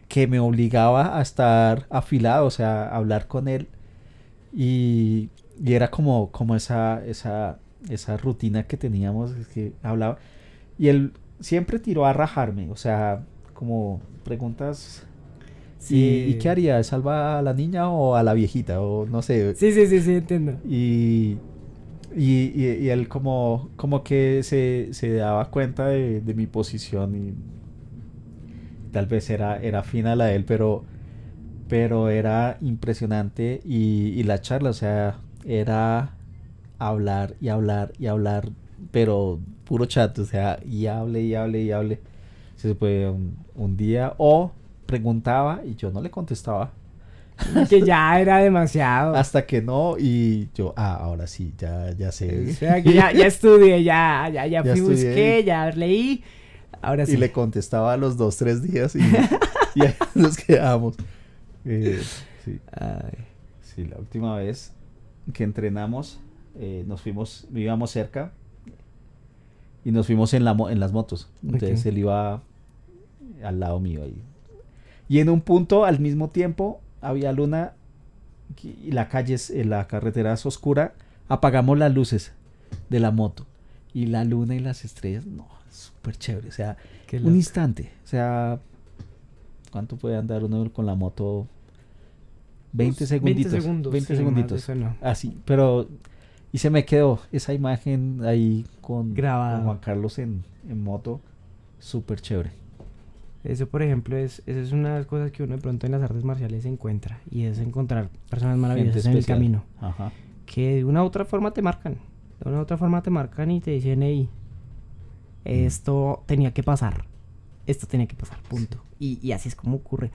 Que me obligaba a estar afilado, o sea, a hablar con él. Y, y era como, como esa, esa, esa rutina que teníamos, que hablaba. Y él siempre tiró a rajarme, o sea, como preguntas ¿Y, qué haría? ¿Salva a la niña o a la viejita? O no sé. Sí, sí, sí, sí, entiendo. Y, y, él como, como que se, daba cuenta de, mi posición y tal vez era, era fina la de él, pero, pero era impresionante y, la charla, o sea, era hablar y hablar y hablar, pero puro chat, o sea, y hable y hable y hable. Se puede un día o preguntaba y yo no le contestaba que ya era demasiado. Hasta que no, y yo, ah, ahora sí, ya, ya sé. ya, ya estudié, ya, ya, ya, fui, busqué, ya leí. Ahora sí. Y le contestaba a los dos, tres días y, nos quedamos. Eh, sí. sí, la última vez que entrenamos, eh, nos fuimos, vivíamos cerca y nos fuimos en, la, en las motos. Entonces él iba al lado mío ahí. Y en un punto, al mismo tiempo, había luna y la calle, eh, la carretera es oscura, apagamos las luces de la moto y la luna y las estrellas, no, súper chévere, o sea, un instante, o sea, ¿cuánto puede andar uno con la moto? 20 pues, segunditos. 20 segunditos. Así, pero y se me quedó esa imagen ahí con, Juan Carlos en, en moto. Súper chévere. Eso, por ejemplo, es, es una de las cosas que uno de pronto en las artes marciales encuentra y es encontrar personas maravillosas en el camino que de una u otra forma te marcan. De una u otra forma te marcan y te dicen, hey, mm. esto tenía que pasar. Esto tenía que pasar, punto. Y, así es como ocurre.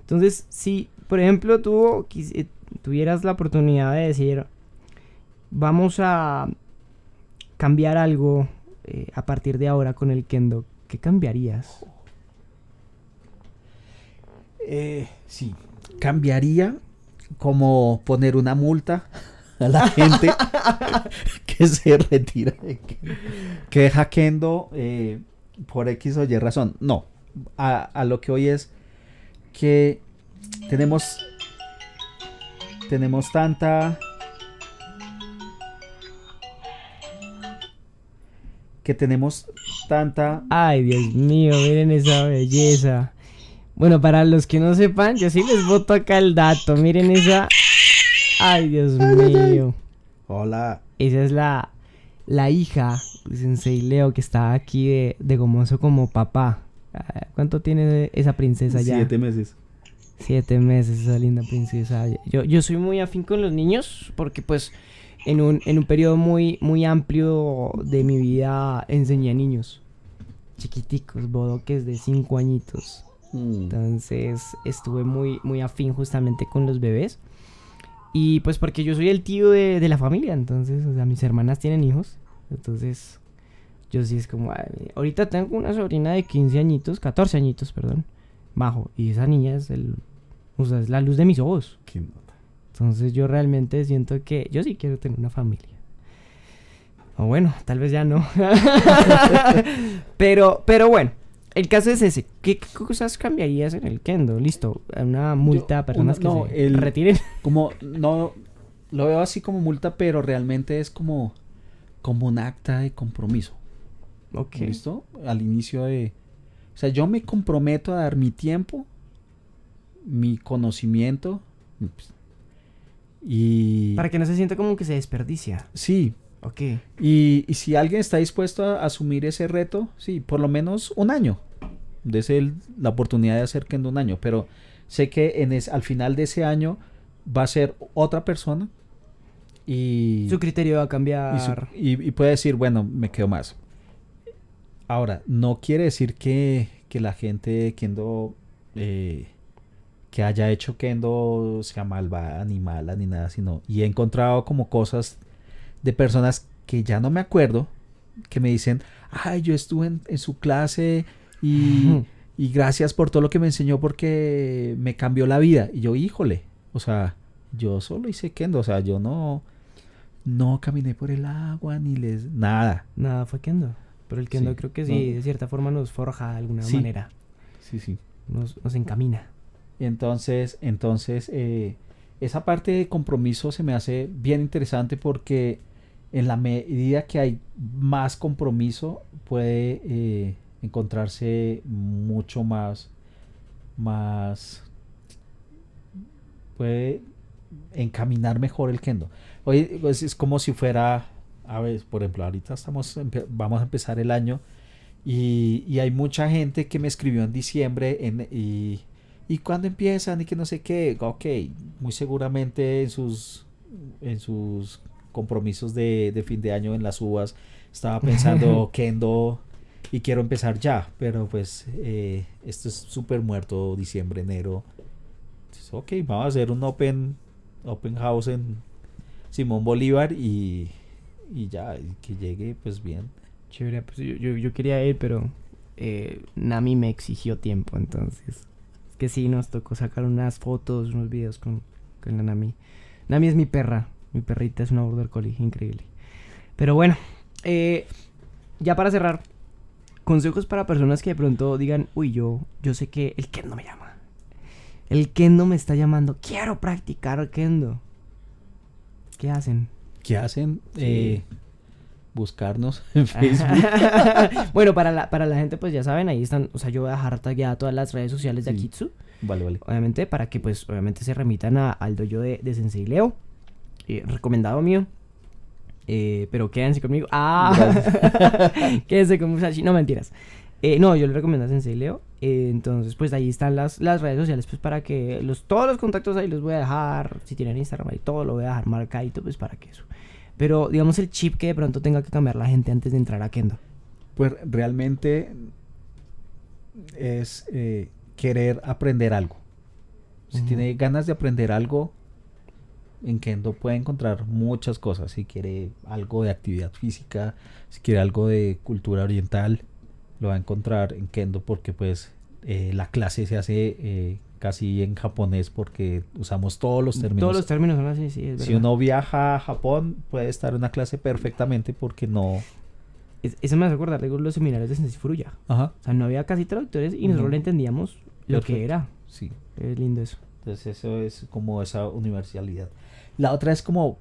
Entonces, si, por ejemplo, tú eh, tuvieras la oportunidad de decir, vamos a cambiar algo eh, a partir de ahora con el kendo, ¿qué cambiarías? Eh, sí. Cambiaría como poner una multa a la gente que se retira, que, deja eh, por X o Y razón. No, a, a lo que hoy es que tenemos tenemos tanta que tenemos tanta ay Dios mío miren esa belleza bueno, para los que no sepan, yo sí les boto acá el dato. Miren esa. Ay, Dios mío. Hola. Esa es la, la hija de pues, Sensei Leo que está aquí de, de gomoso como papá. Ah, ¿Cuánto tiene esa princesa ya? Siete meses. Siete meses, esa linda princesa. Yo, yo soy muy afín con los niños porque pues en un, en un periodo muy, muy amplio de mi vida enseñé a niños. Chiquiticos, bodoques de cinco añitos. Mm. Entonces estuve muy, muy afín justamente con los bebés. Y pues porque yo soy el tío de, la familia, entonces, o sea, mis hermanas tienen hijos. Entonces, yo sí es como, ahorita tengo una sobrina de 15 añitos, 14 añitos, perdón, bajo. Y esa niña es el, o sea, es la luz de mis ojos. nota. Entonces yo realmente siento que yo sí quiero tener una familia. O bueno, tal vez ya no. pero, pero bueno, el caso es ese. ¿Qué, cosas cambiarías en el kendo? Listo, una multa a personas que no, el, retiren. Como, no, lo veo así como multa, pero realmente es como, como un acta de compromiso. Ok. ¿Listo? Al inicio de... O sea, yo me comprometo a dar mi tiempo, mi conocimiento... y... Para que no se sienta como que se desperdicia. Sí, Okay. Y, y, si alguien está dispuesto a asumir ese reto, sí, por lo menos un año. Dese la oportunidad de hacer Kendo un año, pero sé que en es, al final de ese año va a ser otra persona y... Su criterio va a cambiar. Y, puede decir, bueno, me quedo más. Ahora, no quiere decir que, que la gente Kendo, eh, que haya hecho Kendo sea malvada ni mala ni nada, sino... Y he encontrado como cosas de personas que ya no me acuerdo, que me dicen, ay, yo estuve en, su clase y, gracias por todo lo que me enseñó porque me cambió la vida. Y yo, híjole, o sea, yo solo hice kendo, o sea, yo no, no caminé por el agua ni les, nada. Nada, fue kendo. Pero el kendo creo que sí, de cierta forma nos forja de alguna manera. Sí, sí. Nos, encamina. Entonces, entonces, eh, esa parte de compromiso se me hace bien interesante porque en la medida que hay más compromiso, puede eh, encontrarse mucho más, más, puede encaminar mejor el kendo. Hoy pues, es como si fuera, a ver, por ejemplo, ahorita estamos, vamos a empezar el año y, hay mucha gente que me escribió en diciembre en, y, y cuando empiezan y que no sé qué, ok, muy seguramente en sus, en sus compromisos de, fin de año en las uvas. Estaba pensando Kendo y quiero empezar ya, pero pues eh, esto es súper muerto, diciembre, enero. ok, vamos a hacer un open, open house en Simón Bolívar y, y ya, que llegue pues bien. Chévere, pues yo, quería ir, pero eh, Nami me exigió tiempo, entonces. que sí, nos tocó sacar unas fotos, unos videos con, con la Nami. Nami es mi perra, mi perrita es una border collie, increíble. Pero bueno, eh, ya para cerrar, consejos para personas que de pronto digan, uy, yo, yo sé que el kendo me llama. El kendo me está llamando, quiero practicar kendo. ¿Qué hacen? ¿Qué hacen? Eh, buscarnos en Facebook. bueno, para la, para la gente, pues ya saben, ahí están, o sea, yo voy a dejar todas las redes sociales de Akitsu. Vale, vale. Obviamente, para que pues obviamente se remitan al dojo de, de Sensei Leo. Eh, recomendado mío. Eh, pero quédense conmigo. Ah, quédense con Musashi. No mentiras. Eh, no, yo le recomiendo a Sensei Leo. entonces, pues ahí están las, las redes sociales, pues para que los, todos los contactos ahí los voy a dejar. Si tienen Instagram y todo, lo voy a dejar marcadito, pues para que eso. Pero digamos el chip que de pronto tenga que cambiar la gente antes de entrar a Kendo. Pues realmente es querer aprender algo. Si tiene ganas de aprender algo, en Kendo puede encontrar muchas cosas. Si quiere algo de actividad física, si quiere algo de cultura oriental, lo va a encontrar en Kendo porque pues eh, la clase se hace eh, casi en japonés porque usamos todos los términos. Todos los términos son así, sí. si uno viaja a Japón puede estar en una clase perfectamente porque no... eso me hace recordar los seminarios de Sensei Furuya. Ajá. O sea, no había casi traductores y nosotros no. le entendíamos lo que era. Sí. Es lindo eso. Entonces eso es como esa universalidad. La otra es como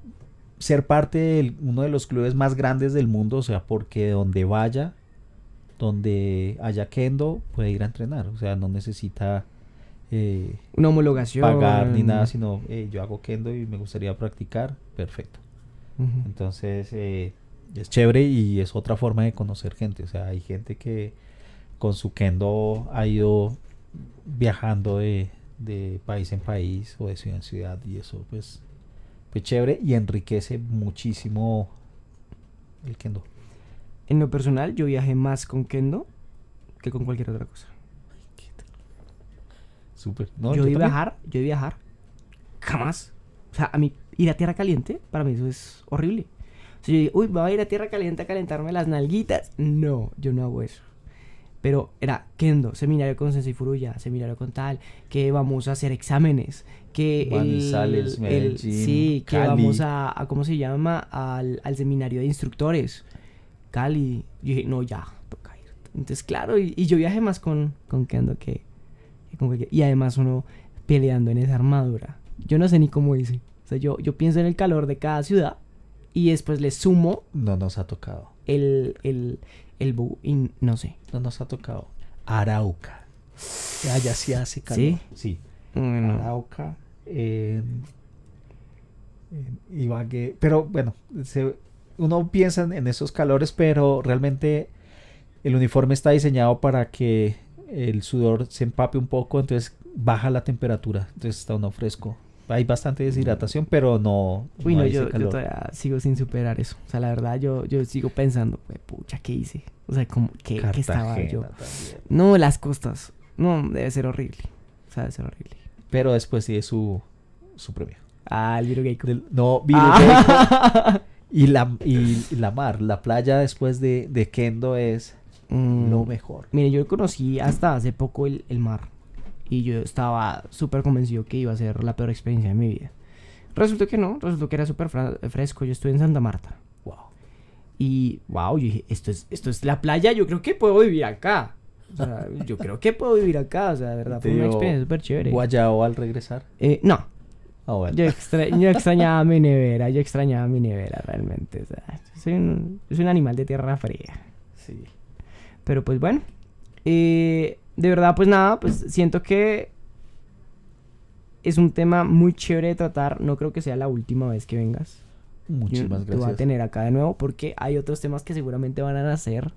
ser parte de uno de los clubes más grandes del mundo, o sea, porque donde vaya, donde haya kendo, puede ir a entrenar, o sea, no necesita eh, una homologación, pagar ni nada, sino yo hago kendo y me gustaría practicar, perfecto. Entonces eh, es chévere y es otra forma de conocer gente, o sea, hay gente que con su kendo ha ido viajando de país en país o de ciudad en ciudad y eso pues, pues chévere y enriquece muchísimo el kendo. En lo personal yo viajé más con kendo que con cualquier otra cosa. Súper. No, yo, yo, a viajar, yo a viajar, jamás. O sea, a mí ir a tierra caliente, para mí eso es horrible. Si yo uy, voy a ir a tierra caliente a calentarme las nalguitas. No, yo no hago eso pero era Kendo, seminario con Sensei Furuya, seminario con tal, que vamos a hacer exámenes, que Manizales, el, el, sí, que vamos a, ¿cómo se llama? Al, seminario de instructores, Cali, yo dije, no, ya, toca ir. Entonces, claro, y, yo viajé más con, con Kendo que, con y además uno peleando en esa armadura, yo no sé ni cómo hice, o sea, yo, yo pienso en el calor de cada ciudad, y después le sumo... No nos ha tocado. el, el el bu y no sé. No nos ha tocado. Arauca. Ah, ya se hace calor. Sí. Arauca. Eh, eh, pero bueno, uno piensa en esos calores, pero realmente el uniforme está diseñado para que el sudor se empape un poco, entonces baja la temperatura, entonces está uno fresco hay bastante deshidratación, pero no. Uy, no, yo, todavía sigo sin superar eso. O sea, la verdad, yo, yo sigo pensando, pues, pucha, ¿qué hice? O sea, ¿qué, estaba yo? No, las costas. No, debe ser horrible. O sea, debe ser horrible. Pero después sí es su, su premio. Ah, el gay. No, Viru ah. Y, la, mar, la playa después de, Kendo es mm. lo mejor. Mire, yo conocí hasta hace poco el, el mar y yo estaba súper convencido que iba a ser la peor experiencia de mi vida. Resultó que no, resultó que era súper fresco, yo estuve en Santa Marta. Wow. Y wow, yo dije, esto es, esto es la playa, yo creo que puedo vivir acá. yo creo que puedo vivir acá, o sea, de verdad, fue una experiencia súper chévere. ¿Guayao al regresar? Eh, no. Ah, yo, extrañaba mi nevera, yo extrañaba mi nevera realmente. O sea, soy un, soy un animal de tierra fría. Sí. Pero pues bueno, eh, de verdad, pues nada, pues siento que es un tema muy chévere de tratar. No creo que sea la última vez que vengas. Muchísimas gracias. Te voy a tener acá de nuevo porque hay otros temas que seguramente van a nacer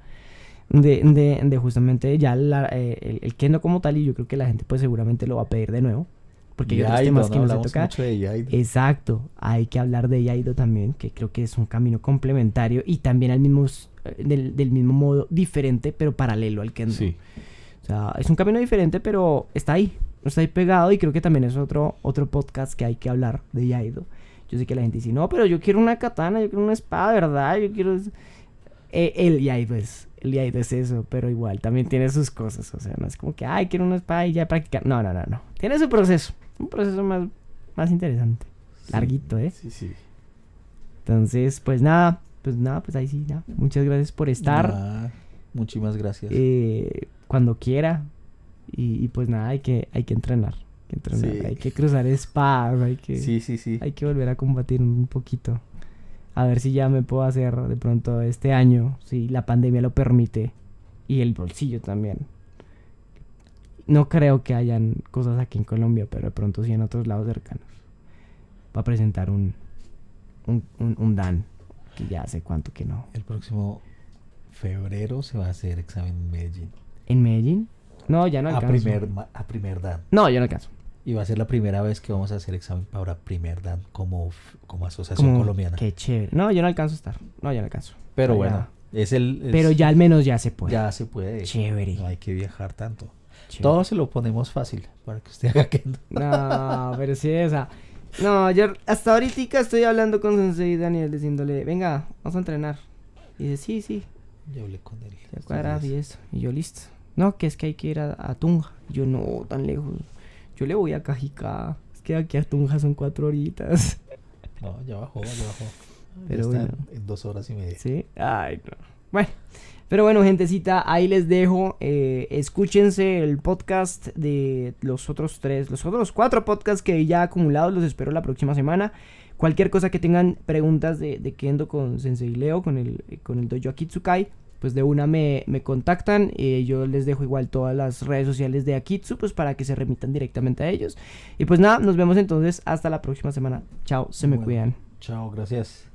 de, de, de justamente ya eh, el, Kendo como tal y yo creo que la gente pues seguramente lo va a pedir de nuevo. Porque hay otros temas que no toca. Exacto, hay que hablar de Yaido también, que creo que es un camino complementario y también al mismo, eh, del, del mismo modo diferente pero paralelo al Kendo. Sí. O sea, es un camino diferente, pero está ahí, está ahí pegado y creo que también es otro, otro podcast que hay que hablar de Yaido. Yo sé que la gente dice, no, pero yo quiero una katana, yo quiero una espada, ¿verdad? Yo quiero... Eh, el Yaido es, el Yaido es eso, pero igual también tiene sus cosas, o sea, no es como que, ay, quiero una espada y ya practicar. No, no, no, no. Tiene su proceso, un proceso más, más interesante, larguito, ¿eh? Sí, sí. Entonces, pues nada, pues nada, pues ahí sí, nada. Muchas gracias por estar. muchísimas gracias. Eh, cuando quiera. Y, pues nada, hay que, hay que entrenar. Hay que, cruzar espadas, hay que, hay que volver a combatir un poquito. A ver si ya me puedo hacer de pronto este año, si la pandemia lo permite. Y el bolsillo también. No creo que hayan cosas aquí en Colombia, pero de pronto sí en otros lados cercanos. Va a presentar un, un, DAN, que ya hace cuánto que no. El próximo febrero se va a hacer examen en Medellín. ¿En Medellín? No, ya no alcanzo. A primer, a primer dan. No, yo no alcanzo. Y va a ser la primera vez que vamos a hacer examen para primer dan como, como asociación colombiana. Qué chévere. No, yo no alcanzo a estar. No, ya no alcanzo. Pero bueno, es el... Pero ya al menos ya se puede. Ya se puede. Chévere. No hay que viajar tanto. Todo se lo ponemos fácil para que usted haga que no. no, pero sí esa. No, yo hasta ahorita estoy hablando con Sensei Daniel diciéndole, venga, vamos a entrenar. Y dice, sí, sí. Yo hablé con él. y eso. Y yo listo. No, que es que hay que ir a, Tunja. Yo no, tan lejos. Yo le voy a Cajicá. Es que aquí a Tunja son cuatro horitas. No, ya bajó, ya bajó. Pero En dos horas y media. Sí. Ay, no. Bueno. Pero bueno, gentecita, ahí les dejo. Eh, escúchense el podcast de los otros tres, los otros cuatro podcasts que ya acumulado, Los espero la próxima semana. Cualquier cosa que tengan preguntas de, de ando con Sensei Leo, con el, eh, con el Dojo Akitsukai pues de una me, me contactan. y eh, yo les dejo igual todas las redes sociales de Akitsu, pues para que se remitan directamente a ellos. Y pues nada, nos vemos entonces hasta la próxima semana. Chao, se me cuidan. Chao, gracias.